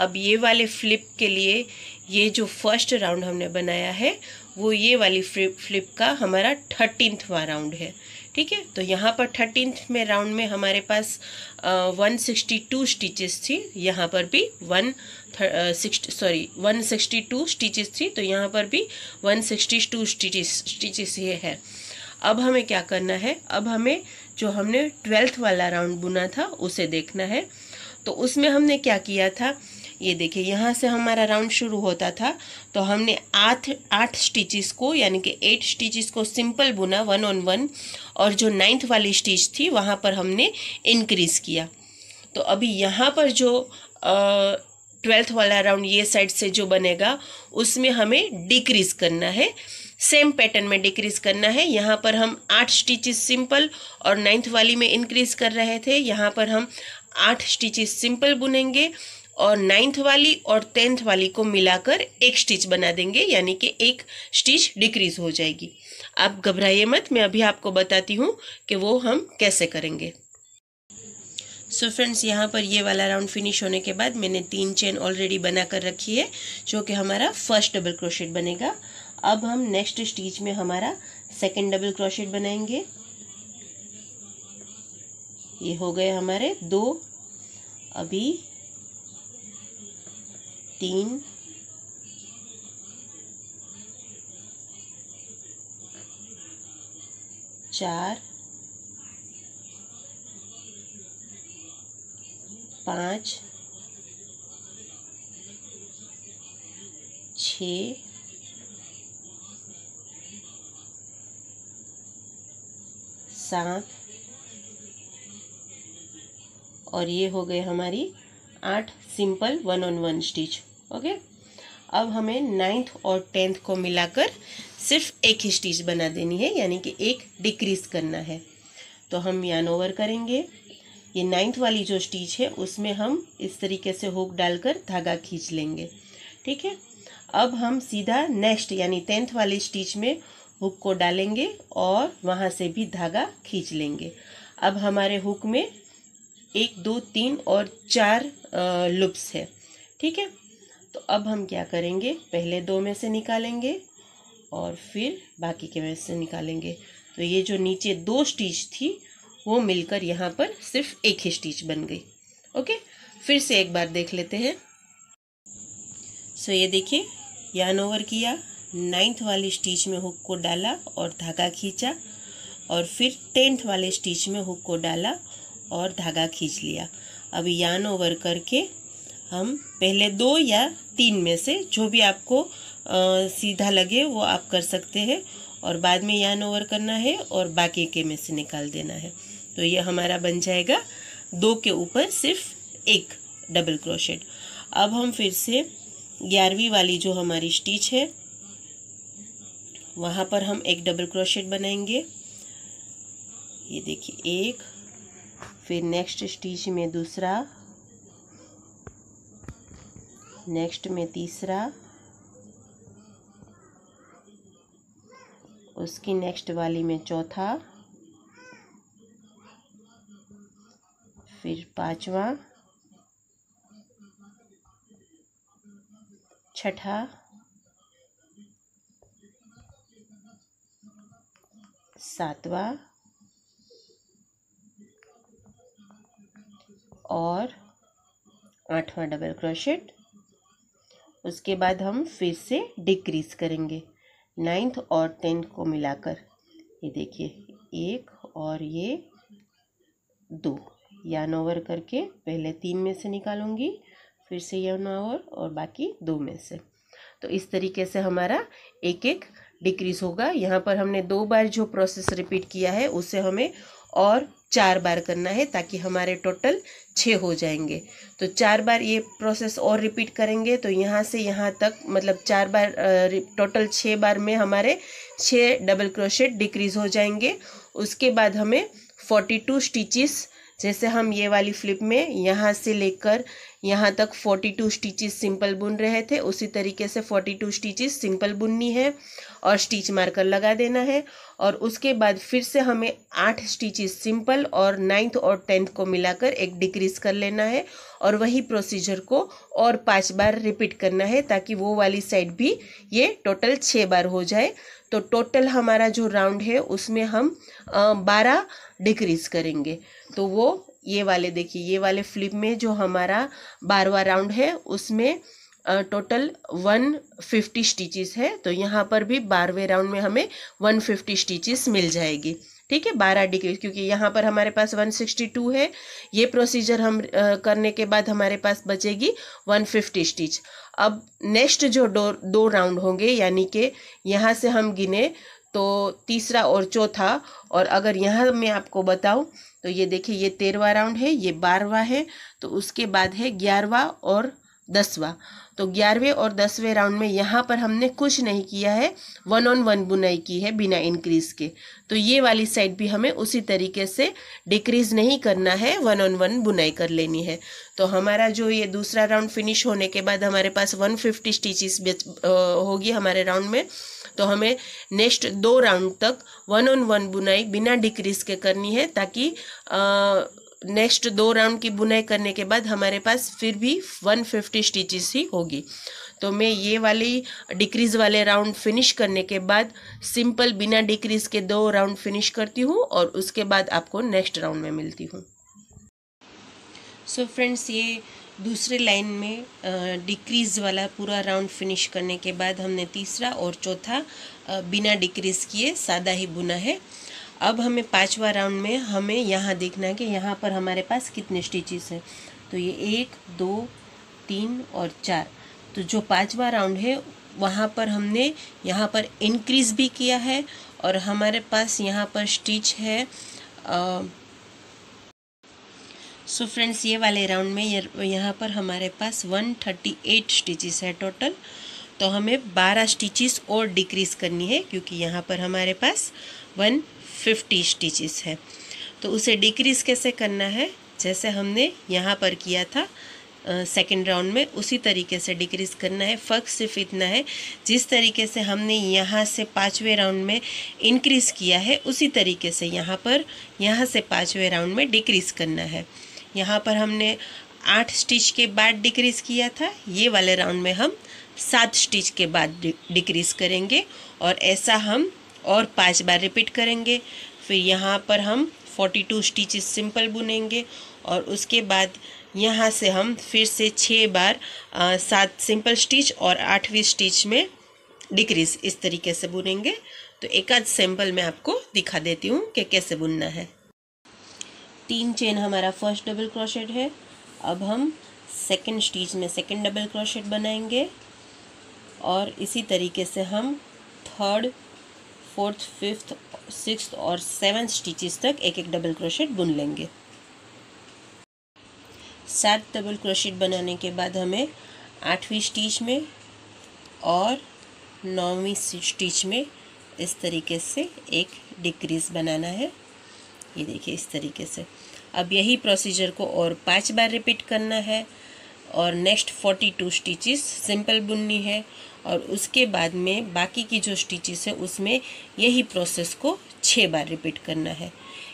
अब ये वाले फ्लिप के लिए ये जो फर्स्ट राउंड हमने बनाया है वो ये वाली फ्लिप का हमारा थर्टीनथवा राउंड है ठीक है तो यहाँ पर थर्टीन में राउंड में हमारे पास वन सिक्सटी टू स्टिचेस थी यहाँ पर भी one sixty sorry one sixty two stitches थी तो यहाँ पर भी one sixty two stitches stitches ये है अब हमें क्या करना है अब हमें जो हमने ट्वेल्थ वाला राउंड बुना था उसे देखना है तो उसमें हमने क्या किया था ये देखिए यहाँ से हमारा राउंड शुरू होता था तो हमने आठ आठ स्टिचेस को यानी कि एट स्टिचेस को सिंपल बुना वन ऑन वन और जो नाइन्थ वाली स्टेज थी वहाँ पर हमने इंक्रीज़ किया तो अभी यहाँ पर जो ट्वेल्थ वाला राउंड ये साइड से जो बनेगा उसमें हमें डिक्रीज़ करना है सेम पैटर्न में डिक्रीज़ करना है यहाँ पर हम आठ स्टिचेस सिंपल और नाइन्थ वाली में इंक्रीज़ कर रहे थे यहाँ पर हम आठ स्टिचेस सिंपल बुनेंगे और नाइन्थ वाली और टेंथ वाली को मिलाकर एक स्टिच बना देंगे यानी कि एक स्टिच डिक्रीज़ हो जाएगी आप घबराइए मत मैं अभी आपको बताती हूँ कि वो हम कैसे करेंगे सो so फ्रेंड्स यहाँ पर ये वाला राउंड फिनिश होने के बाद मैंने तीन चेन ऑलरेडी बना कर रखी है जो कि हमारा फर्स्ट डबल क्रोशेट बनेगा अब हम नेक्स्ट स्टिच में हमारा सेकंड डबल क्रोशेट बनाएंगे ये हो गए हमारे दो अभी तीन चार पाँच छ सात और ये हो गए हमारी आठ simple one on one stitch okay अब हमें नाइन्थ और टेंथ को मिलाकर सिर्फ एक ही स्टिच बना देनी है यानी कि एक डिक्रीज करना है तो हम यान ओवर करेंगे ये नाइन्थ वाली जो स्टिच है उसमें हम इस तरीके से हुक डालकर धागा खींच लेंगे ठीक है अब हम सीधा नेक्स्ट यानी टेंथ वाली स्टिच में हुक को डालेंगे और वहाँ से भी धागा खींच लेंगे अब हमारे हुक में एक दो तीन और चार लुप्स है ठीक है तो अब हम क्या करेंगे पहले दो में से निकालेंगे और फिर बाकी के में से निकालेंगे तो ये जो नीचे दो स्टिच थी वो मिलकर यहाँ पर सिर्फ एक ही स्टिच बन गई ओके फिर से एक बार देख लेते हैं सो ये देखिए यान ओवर किया नाइन्थ वाले स्टिच में हुक को डाला और धागा खींचा और फिर टेंथ वाले स्टिच में हुक को डाला और धागा खींच लिया अब यान ओवर करके हम पहले दो या तीन में से जो भी आपको आ, सीधा लगे वो आप कर सकते हैं और बाद में यान ओवर करना है और बाकी के में से निकाल देना है तो ये हमारा बन जाएगा दो के ऊपर सिर्फ एक डबल क्रोशेट अब हम फिर से ग्यारहवीं वाली जो हमारी स्टिच है वहाँ पर हम एक डबल क्रोशेट बनाएंगे ये देखिए एक फिर नेक्स्ट स्टिच में दूसरा नेक्स्ट में तीसरा उसकी नेक्स्ट वाली में चौथा फिर पांचवा छठा सातवा और आठवां डबल क्रोशेट उसके बाद हम फिर से डिक्रीज करेंगे नाइन्थ और टेंथ को मिलाकर ये देखिए एक और ये दो यान ओवर करके पहले तीन में से निकालूंगी फिर से यान ओवर और बाकी दो में से तो इस तरीके से हमारा एक एक डिक्रीज होगा यहाँ पर हमने दो बार जो प्रोसेस रिपीट किया है उसे हमें और चार बार करना है ताकि हमारे टोटल छः हो जाएंगे तो चार बार ये प्रोसेस और रिपीट करेंगे तो यहाँ से यहाँ तक मतलब चार बार टोटल छः बार में हमारे छः डबल क्रोशेट डिक्रीज हो जाएंगे उसके बाद हमें फोर्टी टू स्टिचिस जैसे हम ये वाली फ्लिप में यहाँ से लेकर यहाँ तक फोर्टी टू स्टिचिस सिंपल बुन रहे थे उसी तरीके से फोर्टी टू स्टिचिस सिंपल बुननी है और स्टिच मार्कर लगा देना है और उसके बाद फिर से हमें आठ स्टिचेस सिंपल और नाइन्थ और टेंथ को मिलाकर एक डिक्रीज कर लेना है और वही प्रोसीजर को और पांच बार रिपीट करना है ताकि वो वाली साइड भी ये टोटल छः बार हो जाए तो टोटल हमारा जो राउंड है उसमें हम बारह डिक्रीज करेंगे तो वो ये वाले देखिए ये वाले फ्लिप में जो हमारा बारवा राउंड है उसमें टोटल 150 स्टिचेस है तो यहाँ पर भी बारहवें राउंड में हमें 150 स्टिचेस मिल जाएगी ठीक है बारह डिग्री क्योंकि यहाँ पर हमारे पास 162 है ये प्रोसीजर हम आ, करने के बाद हमारे पास बचेगी 150 स्टिच अब नेक्स्ट जो दो दो राउंड होंगे यानी कि यहाँ से हम गिने तो तीसरा और चौथा और अगर यहाँ मैं आपको बताऊँ तो ये देखिए ये तेरहवा राउंड है ये बारहवा है तो उसके बाद है ग्यारहवा और दसवा तो ग्यारहवें और दसवें राउंड में यहाँ पर हमने कुछ नहीं किया है वन ऑन वन बुनाई की है बिना इंक्रीज के तो ये वाली साइड भी हमें उसी तरीके से डिक्रीज नहीं करना है वन ऑन वन बुनाई कर लेनी है तो हमारा जो ये दूसरा राउंड फिनिश होने के बाद हमारे पास वन फिफ्टी स्टिचिस होगी हमारे राउंड में तो हमें नेक्स्ट दो राउंड तक वन ऑन वन बुनाई बिना डिक्रीज के करनी है ताकि आ, नेक्स्ट दो राउंड की बुनाई करने के बाद हमारे पास फिर भी 150 फिफ्टी स्टिचेस ही होगी तो मैं ये वाली डिक्रीज वाले राउंड फिनिश करने के बाद सिंपल बिना डिक्रीज के दो राउंड फिनिश करती हूँ और उसके बाद आपको नेक्स्ट राउंड में मिलती हूँ सो फ्रेंड्स ये दूसरे लाइन में डिक्रीज वाला पूरा राउंड फिनिश करने के बाद हमने तीसरा और चौथा बिना डिक्रीज किए सादा ही बुना है अब हमें पांचवा राउंड में हमें यहाँ देखना है कि यहाँ पर हमारे पास कितने स्टिचेस हैं तो ये एक दो तीन और चार तो जो पांचवा राउंड है वहाँ पर हमने यहाँ पर इंक्रीज भी किया है और हमारे पास यहाँ पर स्टिच है सो so फ्रेंड्स ये वाले राउंड में यहाँ पर हमारे पास 138 स्टिचेस है टोटल तो हमें 12 स्टिचेस और डिक्रीज़ करनी है क्योंकि यहाँ पर हमारे पास वन फिफ्टी स्टिचेस है तो उसे डिक्रीज़ कैसे करना है जैसे हमने यहाँ पर किया था सेकेंड राउंड में उसी तरीके से डिक्रीज़ करना है फ़र्क सिर्फ इतना है जिस तरीके से हमने यहाँ से पाँचवें राउंड में इंक्रीज़ किया है उसी तरीके से यहाँ पर यहाँ से पाँचवें राउंड में डिक्रीज़ करना है यहाँ पर हमने आठ स्टिच के बाद डिक्रीज़ किया था ये वाले राउंड में हम सात स्टिच के बाद डिक्रीज़ करेंगे और ऐसा हम और पांच बार रिपीट करेंगे फिर यहाँ पर हम 42 स्टिचेस सिंपल बुनेंगे और उसके बाद यहाँ से हम फिर से छः बार सात सिंपल स्टिच और आठवीं स्टिच में डिक्रीज इस तरीके से बुनेंगे तो एक आध सैम्पल मैं आपको दिखा देती हूँ कि कैसे बुनना है तीन चेन हमारा फर्स्ट डबल क्रोशेट है अब हम सेकंड स्टिच में सेकंड डबल क्रोशेट बनाएंगे और इसी तरीके से हम थर्ड फोर्थ फिफ्थ सिक्स और सेवन स्टिचेस तक एक एक डबल क्रोशेट बुन लेंगे सात डबल क्रोशेट बनाने के बाद हमें आठवीं स्टिच में और नौवीं स्टिच में इस तरीके से एक डिक्रीज बनाना है ये देखिए इस तरीके से अब यही प्रोसीजर को और पांच बार रिपीट करना है और next forty two stitches simple बुननी है और उसके बाद में बाकी की जो स्टिचेस है उसमें यही प्रोसेस को छः बार रिपीट करना है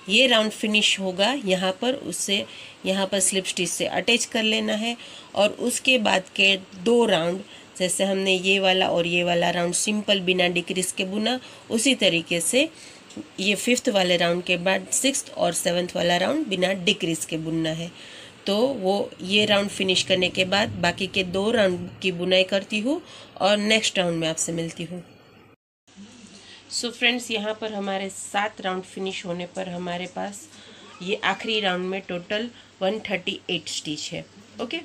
ये राउंड फिनिश होगा यहाँ पर उससे यहाँ पर स्लिप स्टिच से अटैच कर लेना है और उसके बाद के दो राउंड जैसे हमने ये वाला और ये वाला राउंड सिंपल बिना डिक्रीज के बुना उसी तरीके से ये फिफ्थ वाले राउंड के बाद सिक्स्थ और सेवन्थ वाला राउंड बिना डिक्रीज के बुनना है तो वो ये राउंड फिनिश करने के बाद बाकी के दो राउंड की बुनाई करती हूँ और नेक्स्ट राउंड में आपसे मिलती हूँ सो फ्रेंड्स यहाँ पर हमारे सात राउंड फिनिश होने पर हमारे पास ये आखिरी राउंड में टोटल 138 स्टिच है ओके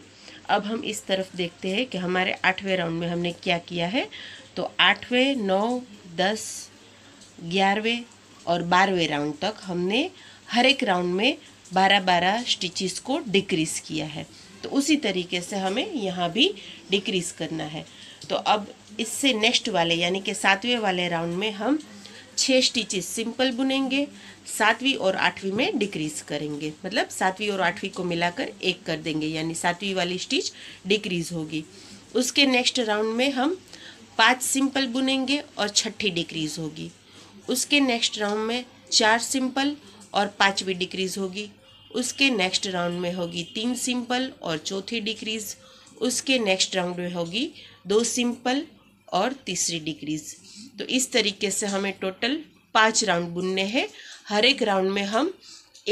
अब हम इस तरफ देखते हैं कि हमारे आठवें राउंड में हमने क्या किया है तो आठवें नौ दस ग्यारहवें और बारहवें राउंड तक हमने हर एक राउंड में बारह बारह स्टिचेस को डिक्रीज़ किया है तो उसी तरीके से हमें यहाँ भी डिक्रीज़ करना है तो अब इससे नेक्स्ट वाले यानी कि सातवें वाले राउंड में हम छः स्टिचेस सिंपल बुनेंगे सातवीं और आठवीं में डिक्रीज़ करेंगे मतलब सातवीं और आठवीं को मिलाकर एक कर देंगे यानी सातवीं वाली स्टिच डिक्रीज़ होगी उसके नेक्स्ट राउंड में हम पांच सिंपल बुनेंगे और छठी डिक्रीज़ होगी उसके नेक्स्ट राउंड में चार सिंपल और पाँचवीं डिक्रीज़ होगी उसके नेक्स्ट राउंड में होगी तीन सिंपल और चौथी डिक्रीज उसके नेक्स्ट राउंड में होगी दो सिंपल और तीसरी डिक्रीज तो इस तरीके से हमें टोटल पाँच राउंड बुनने हैं हर एक राउंड में हम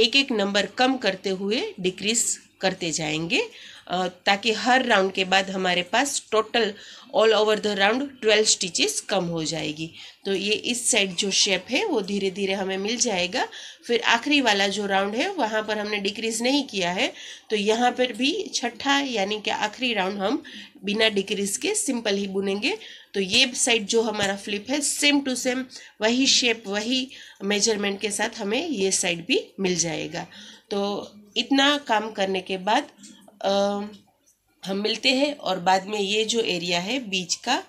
एक एक नंबर कम करते हुए डिक्रीज करते जाएंगे ताकि हर राउंड के बाद हमारे पास total all over the round twelve stitches कम हो जाएगी तो ये इस साइड जो शेप है वो धीरे धीरे हमें मिल जाएगा फिर आखिरी वाला जो राउंड है वहाँ पर हमने डिक्रीज़ नहीं किया है तो यहाँ पर भी छठा यानी कि आखिरी राउंड हम बिना डिक्रीज़ के सिंपल ही बुनेंगे तो ये साइड जो हमारा फ्लिप है सेम टू सेम वही शेप वही मेजरमेंट के साथ हमें ये साइड भी मिल जाएगा तो इतना काम करने के बाद हम मिलते हैं और बाद में ये जो एरिया है बीच का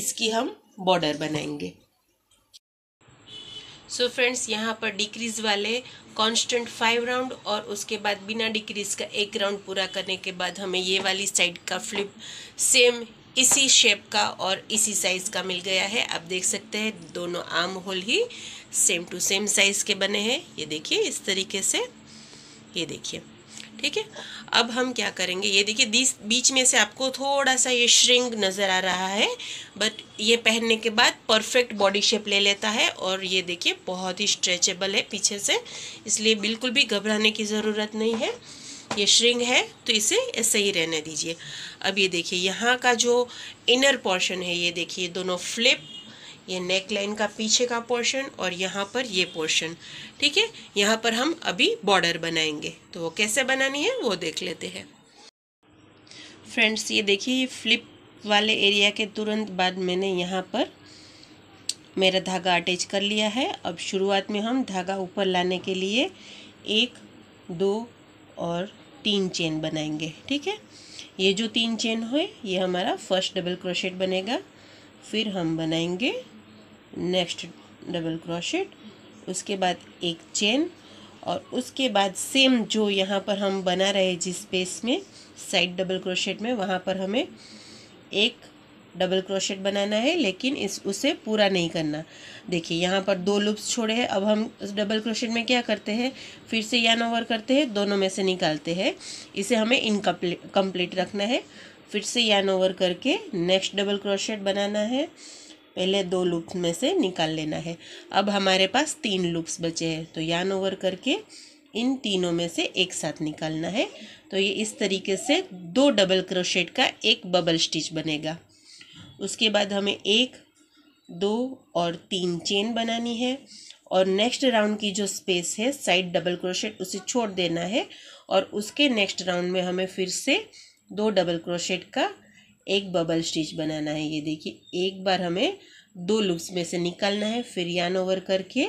इसकी हम बॉर्डर बनाएंगे सो so फ्रेंड्स यहाँ पर डिक्रीज़ वाले कांस्टेंट फाइव राउंड और उसके बाद बिना डिक्रीज़ का एक राउंड पूरा करने के बाद हमें ये वाली साइड का फ्लिप सेम इसी शेप का और इसी साइज़ का मिल गया है आप देख सकते हैं दोनों आर्म होल ही सेम टू सेम साइज़ के बने हैं ये देखिए इस तरीके से ये देखिए ठीक है अब हम क्या करेंगे ये देखिए दिस बीच में से आपको थोड़ा सा ये श्रिंग नज़र आ रहा है बट ये पहनने के बाद परफेक्ट बॉडी शेप ले लेता है और ये देखिए बहुत ही स्ट्रेचेबल है पीछे से इसलिए बिल्कुल भी घबराने की ज़रूरत नहीं है ये श्रिंग है तो इसे ऐसे ही रहने दीजिए अब ये देखिए यहाँ का जो इनर पोर्शन है ये देखिए दोनों फ्लिप ये नेक लाइन का पीछे का पोर्शन और यहाँ पर ये पोर्शन ठीक है यहाँ पर हम अभी बॉर्डर बनाएंगे तो वो कैसे बनानी है वो देख लेते हैं फ्रेंड्स ये देखिए फ्लिप वाले एरिया के तुरंत बाद मैंने यहाँ पर मेरा धागा अटैच कर लिया है अब शुरुआत में हम धागा ऊपर लाने के लिए एक दो और तीन चेन बनाएंगे ठीक है ये जो तीन चेन हुए ये हमारा फर्स्ट डबल क्रोशेट बनेगा फिर हम बनाएंगे नेक्स्ट डबल क्रोशेट उसके बाद एक चेन और उसके बाद सेम जो यहाँ पर हम बना रहे जिस स्पेस में साइड डबल क्रोशेट में वहाँ पर हमें एक डबल क्रोशेट बनाना है लेकिन इस उसे पूरा नहीं करना देखिए यहाँ पर दो लूप्स छोड़े हैं अब हम उस डबल क्रोशेट में क्या करते हैं फिर से यान ओवर करते हैं दोनों में से निकालते हैं इसे हमें इनकम्प्लीट रखना है फिर से यान ओवर करके नेक्स्ट डबल क्रोशेट बनाना है पहले दो लूप्स में से निकाल लेना है अब हमारे पास तीन लूप्स बचे हैं तो यान ओवर करके इन तीनों में से एक साथ निकालना है तो ये इस तरीके से दो डबल क्रोशेट का एक बबल स्टिच बनेगा उसके बाद हमें एक दो और तीन चेन बनानी है और नेक्स्ट राउंड की जो स्पेस है साइड डबल क्रोशेट उसे छोड़ देना है और उसके नेक्स्ट राउंड में हमें फिर से दो डबल क्रोशेट का एक बबल स्टिच बनाना है ये देखिए एक बार हमें दो लूप्स में से निकालना है फिर यान ओवर करके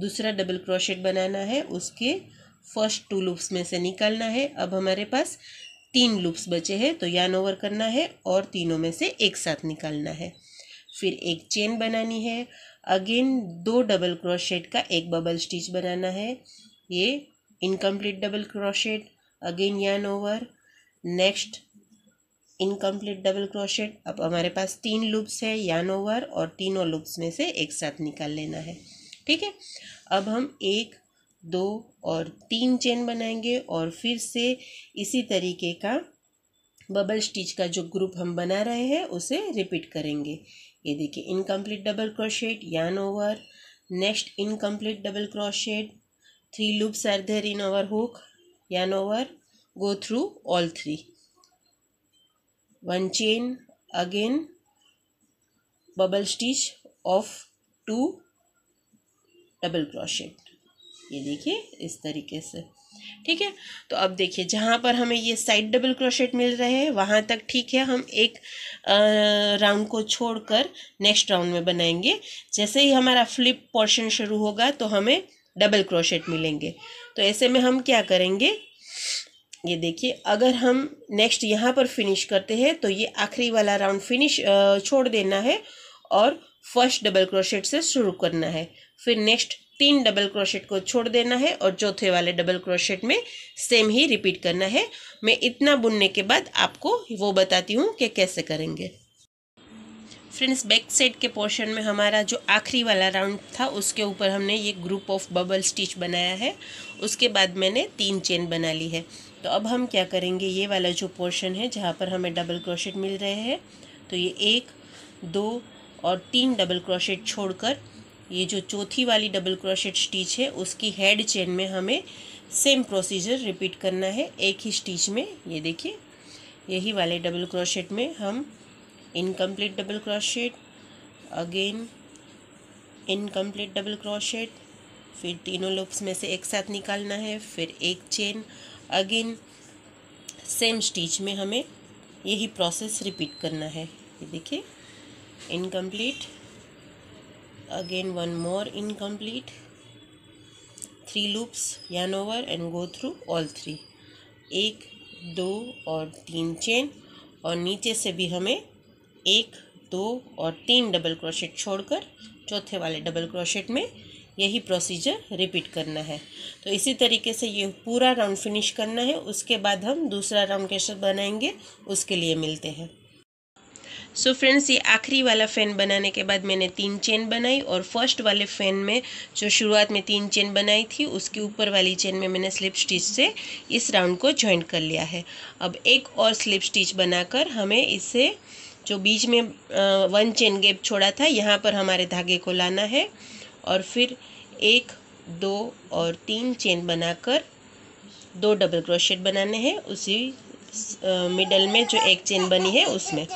दूसरा डबल क्रोशेट बनाना है उसके फर्स्ट टू लूप्स में से निकालना है अब हमारे पास तीन लूप्स बचे हैं तो यान ओवर करना है और तीनों में से एक साथ निकालना है फिर एक चेन बनानी है अगेन दो डबल क्रोशेट का एक बबल स्टिच बनाना है ये incomplete double crochet again yarn over next incomplete double crochet अब हमारे पास तीन लूप्स है यान ओवर और तीनों लूप्स में से एक साथ निकाल लेना है ठीक है अब हम एक दो और तीन चेन बनाएंगे और फिर से इसी तरीके का बबल स्टिच का जो ग्रुप हम बना रहे हैं उसे रिपीट करेंगे ये देखिए incomplete double crochet yarn over next incomplete double crochet three loops are there in our hook yarn over go through all three one chain again bubble stitch of two double crochet ये देखिए इस तरीके से ठीक है तो अब देखिए जहाँ पर हमें ये साइड डबल क्रोशेट मिल रहे हैं वहाँ तक ठीक है हम एक राउंड को छोड़कर नेक्स्ट राउंड में बनाएंगे जैसे ही हमारा फ्लिप पोर्शन शुरू होगा तो हमें डबल क्रोशेट मिलेंगे तो ऐसे में हम क्या करेंगे ये देखिए अगर हम नेक्स्ट यहाँ पर फिनिश करते हैं तो ये आखिरी वाला राउंड फिनिश छोड़ देना है और फर्स्ट डबल क्रोशेट से शुरू करना है फिर नेक्स्ट तीन डबल क्रोशेट को छोड़ देना है और चौथे वाले डबल क्रोशेट में सेम ही रिपीट करना है मैं इतना बुनने के बाद आपको वो बताती हूँ कि कैसे करेंगे फ्रेंड्स बैक साइड के पोर्शन में हमारा जो आखिरी वाला राउंड था उसके ऊपर हमने ये ग्रुप ऑफ बबल स्टिच बनाया है उसके बाद मैंने तीन चेन बना ली है तो अब हम क्या करेंगे ये वाला जो पोर्शन है जहाँ पर हमें डबल क्रोशेट मिल रहे हैं तो ये एक दो और तीन डबल क्रोशेट छोड़कर ये जो चौथी वाली डबल क्रोशेट स्टिच है उसकी हेड चेन में हमें सेम प्रोसीजर रिपीट करना है एक ही स्टिच में ये देखिए यही वाले डबल क्रोशेट में हम incomplete double crochet again incomplete double crochet फिर तीनों लूप्स में से एक साथ निकालना है फिर एक चेन अगेन सेम स्टिच में हमें यही प्रोसेस रिपीट करना है ये देखिए incomplete again one more incomplete three loops yarn over and go through all three एक दो और तीन चेन और नीचे से भी हमें एक दो और तीन डबल क्रोशेट छोड़कर चौथे वाले डबल क्रोशेट में यही प्रोसीजर रिपीट करना है तो इसी तरीके से ये पूरा राउंड फिनिश करना है उसके बाद हम दूसरा राउंड कैसे बनाएंगे उसके लिए मिलते हैं सो so फ्रेंड्स ये आखिरी वाला फ़ैन बनाने के बाद मैंने तीन चेन बनाई और फर्स्ट वाले फ़ैन में जो शुरुआत में तीन चेन बनाई थी उसके ऊपर वाली चेन में मैंने स्लिप स्टिच से इस राउंड को ज्वाइंट कर लिया है अब एक और स्लिप स्टिच बनाकर हमें इसे जो बीच में वन चेन गैप छोड़ा था यहाँ पर हमारे धागे को लाना है और फिर एक दो और तीन चेन बनाकर दो डबल क्रोशेट बनाने हैं उसी मिडल में जो एक चेन बनी है उसमें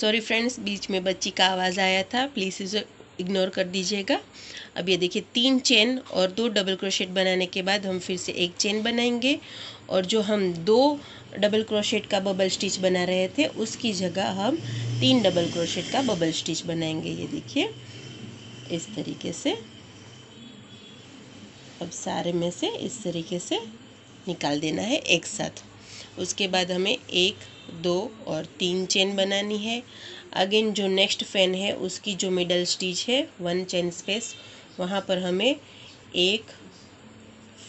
सॉरी फ्रेंड्स बीच में बच्ची का आवाज़ आया था प्लीज़ इसे इग्नोर कर दीजिएगा अब ये देखिए तीन चेन और दो डबल क्रोशेट बनाने के बाद हम फिर से एक चेन बनाएंगे और जो हम दो डबल क्रोशेट का बबल स्टिच बना रहे थे उसकी जगह हम तीन डबल क्रोशेट का बबल स्टिच बनाएंगे ये देखिए इस तरीके से अब सारे में से इस तरीके से निकाल देना है एक साथ उसके बाद हमें एक दो और तीन चेन बनानी है अगेन जो नेक्स्ट फैन है उसकी जो मिडल स्टिच है वन चेन स्पेस वहाँ पर हमें एक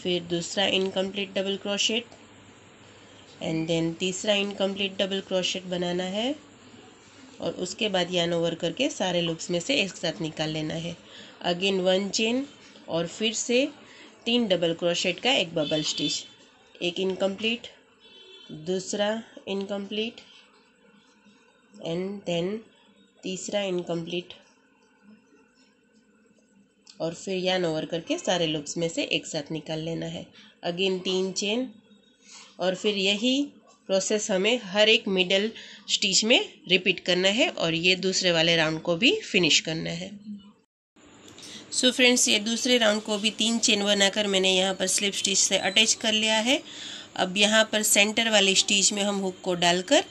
फिर दूसरा incomplete double crochet and then तीसरा इनकम्प्लीट डबल क्रोशेट बनाना है और उसके बाद यान ओवर करके सारे लूप्स में से एक साथ निकाल लेना है अगेन वन चेन और फिर से तीन डबल क्रोशेट का एक बबल स्टिच एक इनकम्प्लीट दूसरा इनकम्प्लीट एंड देन तीसरा इनकम्प्लीट और फिर यान ओवर करके सारे लूप्स में से एक साथ निकाल लेना है अगेन तीन चेन और फिर यही प्रोसेस हमें हर एक मिडल स्टिच में रिपीट करना है और ये दूसरे वाले राउंड को भी फिनिश करना है सो so फ्रेंड्स ये दूसरे राउंड को भी तीन चेन बनाकर मैंने यहाँ पर स्लिप स्टिच से अटैच कर लिया है अब यहाँ पर सेंटर वाले स्टिच में हम हुक को डालकर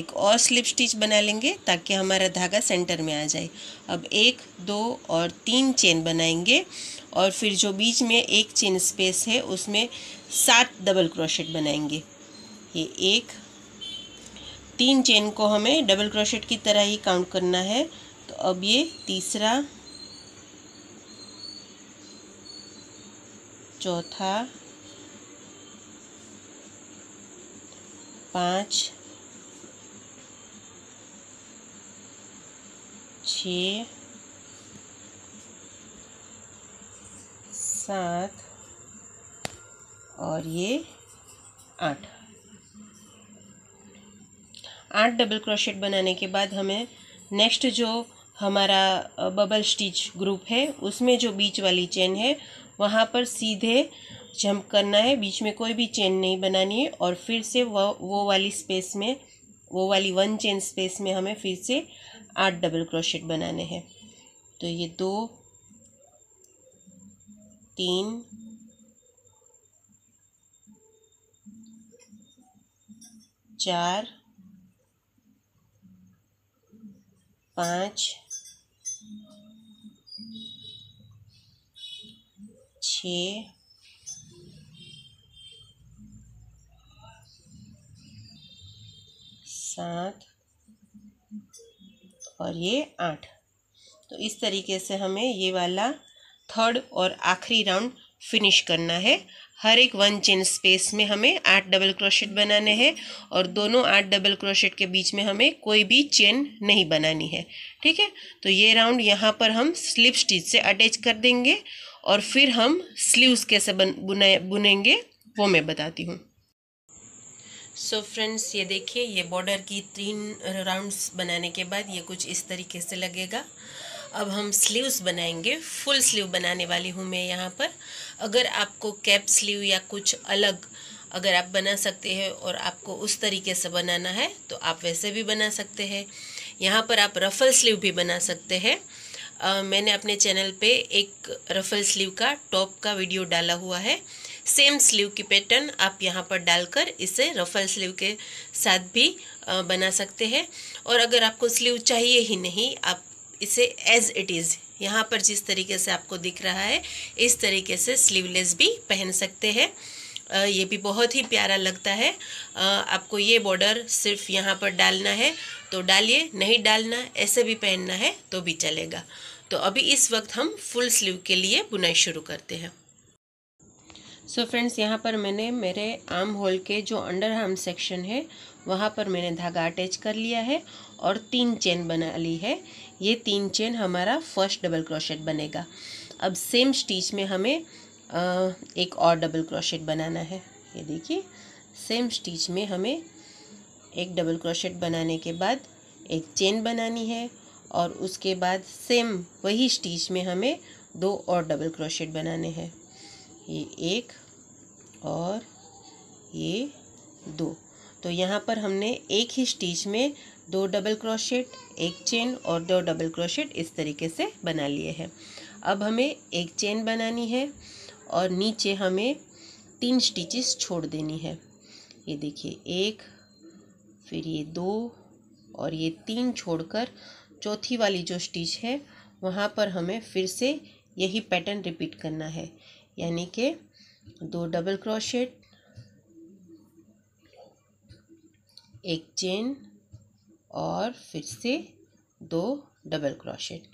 एक और स्लिप स्टिच बना लेंगे ताकि हमारा धागा सेंटर में आ जाए अब एक दो और तीन चेन बनाएंगे और फिर जो बीच में एक चेन स्पेस है उसमें सात डबल क्रोशेट बनाएंगे ये एक तीन चेन को हमें डबल क्रोशेट की तरह ही काउंट करना है तो अब ये तीसरा चौथा पाँच छ सात और ये आठ आठ डबल क्रोशेट बनाने के बाद हमें नेक्स्ट जो हमारा बबल स्टिच ग्रुप है उसमें जो बीच वाली चेन है वहाँ पर सीधे जंप करना है बीच में कोई भी चेन नहीं बनानी है और फिर से वह वो वाली स्पेस में वो वाली वन चेन स्पेस में हमें फिर से आठ डबल क्रोशेट बनाने हैं तो ये दो तीन चार पाँच छ सात और ये आठ तो इस तरीके से हमें ये वाला थर्ड और आखिरी राउंड फिनिश करना है हर एक वन चेन स्पेस में हमें आठ डबल क्रोशेट बनाने हैं और दोनों आठ डबल क्रोशेट के बीच में हमें कोई भी चेन नहीं बनानी है ठीक है तो ये राउंड यहाँ पर हम स्लिप स्टिच से अटैच कर देंगे और फिर हम स्लीव्स कैसे बन बुना बुनेंगे वो मैं बताती हूँ सो so फ्रेंड्स ये देखिए ये बॉर्डर की तीन राउंड्स बनाने के बाद ये कुछ इस तरीके से लगेगा अब हम स्लीव्स बनाएंगे फुल स्लीव बनाने वाली हूँ मैं यहाँ पर अगर आपको कैप स्लीव या कुछ अलग अगर आप बना सकते हैं और आपको उस तरीके से बनाना है तो आप वैसे भी बना सकते हैं यहाँ पर आप रफ़ल स्लीव भी बना सकते हैं मैंने अपने चैनल पे एक रफल स्लीव का टॉप का वीडियो डाला हुआ है सेम स्लीव की पैटर्न आप यहाँ पर डालकर इसे रफल स्लीव के साथ भी बना सकते हैं और अगर आपको स्लीव चाहिए ही नहीं आप इसे एज इट इज़ यहाँ पर जिस तरीके से आपको दिख रहा है इस तरीके से स्लीवलेस भी पहन सकते हैं ये भी बहुत ही प्यारा लगता है आपको ये बॉर्डर सिर्फ यहाँ पर डालना है तो डालिए नहीं डालना ऐसे भी पहनना है तो भी चलेगा तो अभी इस वक्त हम फुल स्लीव के लिए बुनाई शुरू करते हैं सो so फ्रेंड्स यहाँ पर मैंने मेरे आर्म होल के जो अंडर आर्म सेक्शन है वहाँ पर मैंने धागा अटैच कर लिया है और तीन चेन बना ली है ये तीन चेन हमारा फर्स्ट डबल क्रोशेट बनेगा अब सेम स्टिच में हमें एक और डबल क्रोशेट बनाना है ये देखिए सेम स्टिच में हमें एक डबल क्रोशेट बनाने के बाद एक चेन बनानी है और उसके बाद सेम वही स्टिच में हमें दो और डबल क्रोशेट बनाने हैं ये एक और ये दो तो यहाँ पर हमने एक ही स्टिच में दो डबल क्रोशेट एक चेन और दो डबल क्रोशेट इस तरीके से बना लिए हैं अब हमें एक चेन बनानी है और नीचे हमें तीन स्टिचेस छोड़ देनी है ये देखिए एक फिर ये दो और ये तीन छोड़कर चौथी वाली जो स्टिच है वहाँ पर हमें फिर से यही पैटर्न रिपीट करना है यानी कि दो डबल क्रोशेट एक चेन और फिर से दो डबल क्रोशेट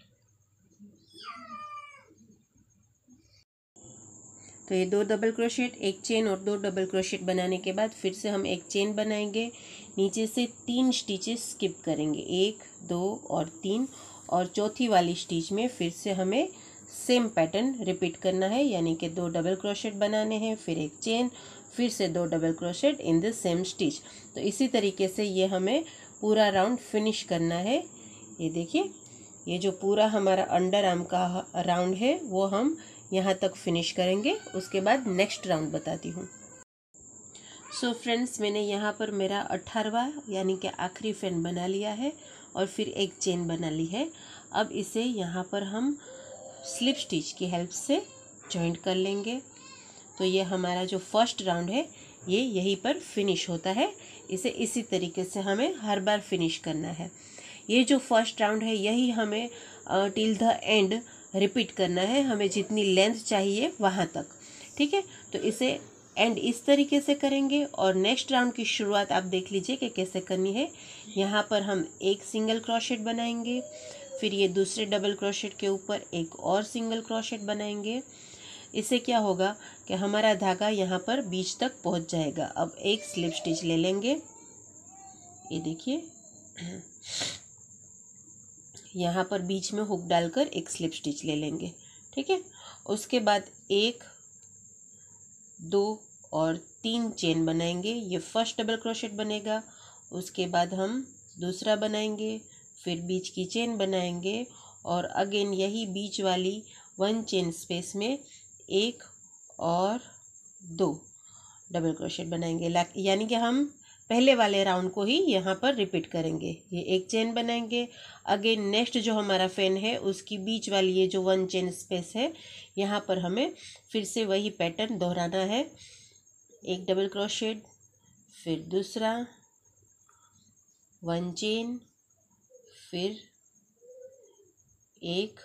तो ये दो डबल क्रोशेट एक चेन और दो डबल क्रोशेट बनाने के बाद फिर से हम एक चेन बनाएंगे नीचे से तीन स्टिचेस स्किप करेंगे एक दो और तीन और चौथी वाली स्टिच में फिर से हमें सेम पैटर्न रिपीट करना है यानी कि दो डबल क्रोशेट बनाने हैं फिर एक चेन फिर से दो double crochet in the same stitch तो इसी तरीके से ये हमें पूरा राउंड फिनिश करना है ये देखिए ये जो पूरा हमारा अंडर आर्म का राउंड है वो हम यहाँ तक फिनिश करेंगे उसके बाद नेक्स्ट राउंड बताती हूँ सो so फ्रेंड्स मैंने यहाँ पर मेरा अट्ठारवा यानी कि आखिरी फैन बना लिया है और फिर एक चेन बना ली है अब इसे यहाँ पर हम स्लिप स्टिच की हेल्प से जॉइंट कर लेंगे तो ये हमारा जो फर्स्ट राउंड है ये यहीं पर फिनिश होता है इसे इसी तरीके से हमें हर बार फिनिश करना है ये जो फर्स्ट राउंड है यही हमें टिल द एंड रिपीट करना है हमें जितनी लेंथ चाहिए वहाँ तक ठीक है तो इसे एंड इस तरीके से करेंगे और नेक्स्ट राउंड की शुरुआत आप देख लीजिए कि कैसे करनी है यहाँ पर हम एक सिंगल क्रोशेट बनाएंगे फिर ये दूसरे डबल क्रोशेट के ऊपर एक और सिंगल क्रोशेट बनाएंगे इससे क्या होगा कि हमारा धागा यहाँ पर बीच तक पहुँच जाएगा अब एक स्लिप स्टिच ले लेंगे ये देखिए यहाँ पर बीच में हुक डालकर एक स्लिप स्टिच ले लेंगे ठीक है उसके बाद एक दो और तीन चेन बनाएंगे ये फर्स्ट डबल क्रोशेट बनेगा उसके बाद हम दूसरा बनाएंगे फिर बीच की चेन बनाएंगे और अगेन यही बीच वाली वन चेन स्पेस में एक और दो डबल क्रोशेट बनाएंगे यानी कि हम पहले वाले राउंड को ही यहाँ पर रिपीट करेंगे ये एक चेन बनाएंगे अगेन नेक्स्ट जो हमारा फैन है उसकी बीच वाली ये जो वन चेन स्पेस है यहाँ पर हमें फिर से वही पैटर्न दोहराना है एक डबल क्रोशेट फिर दूसरा वन चेन फिर एक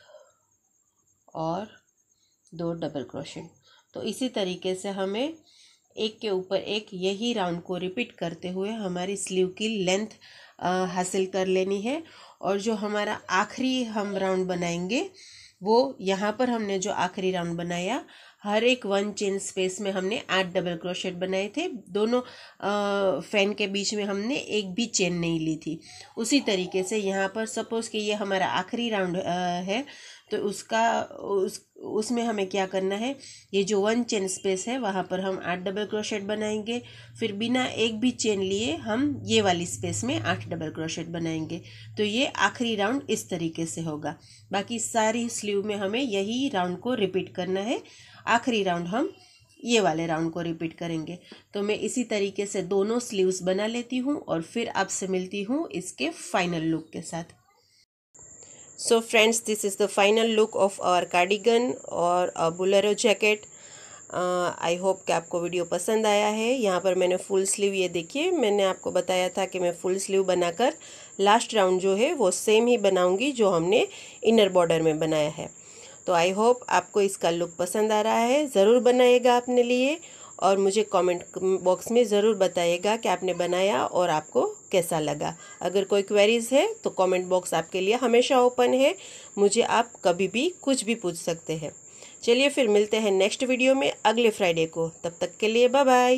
और दो डबल क्रोशेट तो इसी तरीके से हमें एक के ऊपर एक यही राउंड को रिपीट करते हुए हमारी स्लीव की लेंथ हासिल कर लेनी है और जो हमारा आखिरी हम राउंड बनाएंगे वो यहाँ पर हमने जो आखिरी राउंड बनाया हर एक वन चेन स्पेस में हमने आठ डबल क्रोशेट बनाए थे दोनों फैन के बीच में हमने एक भी चेन नहीं ली थी उसी तरीके से यहाँ पर सपोज़ कि ये हमारा आखिरी राउंड है तो उसका उस उसमें हमें क्या करना है ये जो वन चेन स्पेस है वहाँ पर हम आठ डबल क्रोशेट बनाएंगे फिर बिना एक भी चेन लिए हम ये वाली स्पेस में आठ डबल क्रोशेट बनाएंगे तो ये आखिरी राउंड इस तरीके से होगा बाकी सारी स्लीव में हमें यही राउंड को रिपीट करना है आखिरी राउंड हम ये वाले राउंड को रिपीट करेंगे तो मैं इसी तरीके से दोनों स्लीव्स बना लेती हूँ और फिर आपसे मिलती हूँ इसके फाइनल लुक के साथ so friends this is the final look of our cardigan और a uh, bolero jacket I uh, hope कि आपको वीडियो पसंद आया है यहाँ पर मैंने फुल स्लीव ये देखिए मैंने आपको बताया था कि मैं फुल स्लीव बनाकर लास्ट राउंड जो है वो सेम ही बनाऊंगी जो हमने इनर बॉर्डर में बनाया है तो आई होप आपको इसका लुक पसंद आ रहा है ज़रूर बनाएगा अपने लिए और मुझे कमेंट बॉक्स में ज़रूर बताइएगा कि आपने बनाया और आपको कैसा लगा अगर कोई क्वेरीज़ है तो कमेंट बॉक्स आपके लिए हमेशा ओपन है मुझे आप कभी भी कुछ भी पूछ सकते हैं चलिए फिर मिलते हैं नेक्स्ट वीडियो में अगले फ्राइडे को तब तक के लिए बाय बाय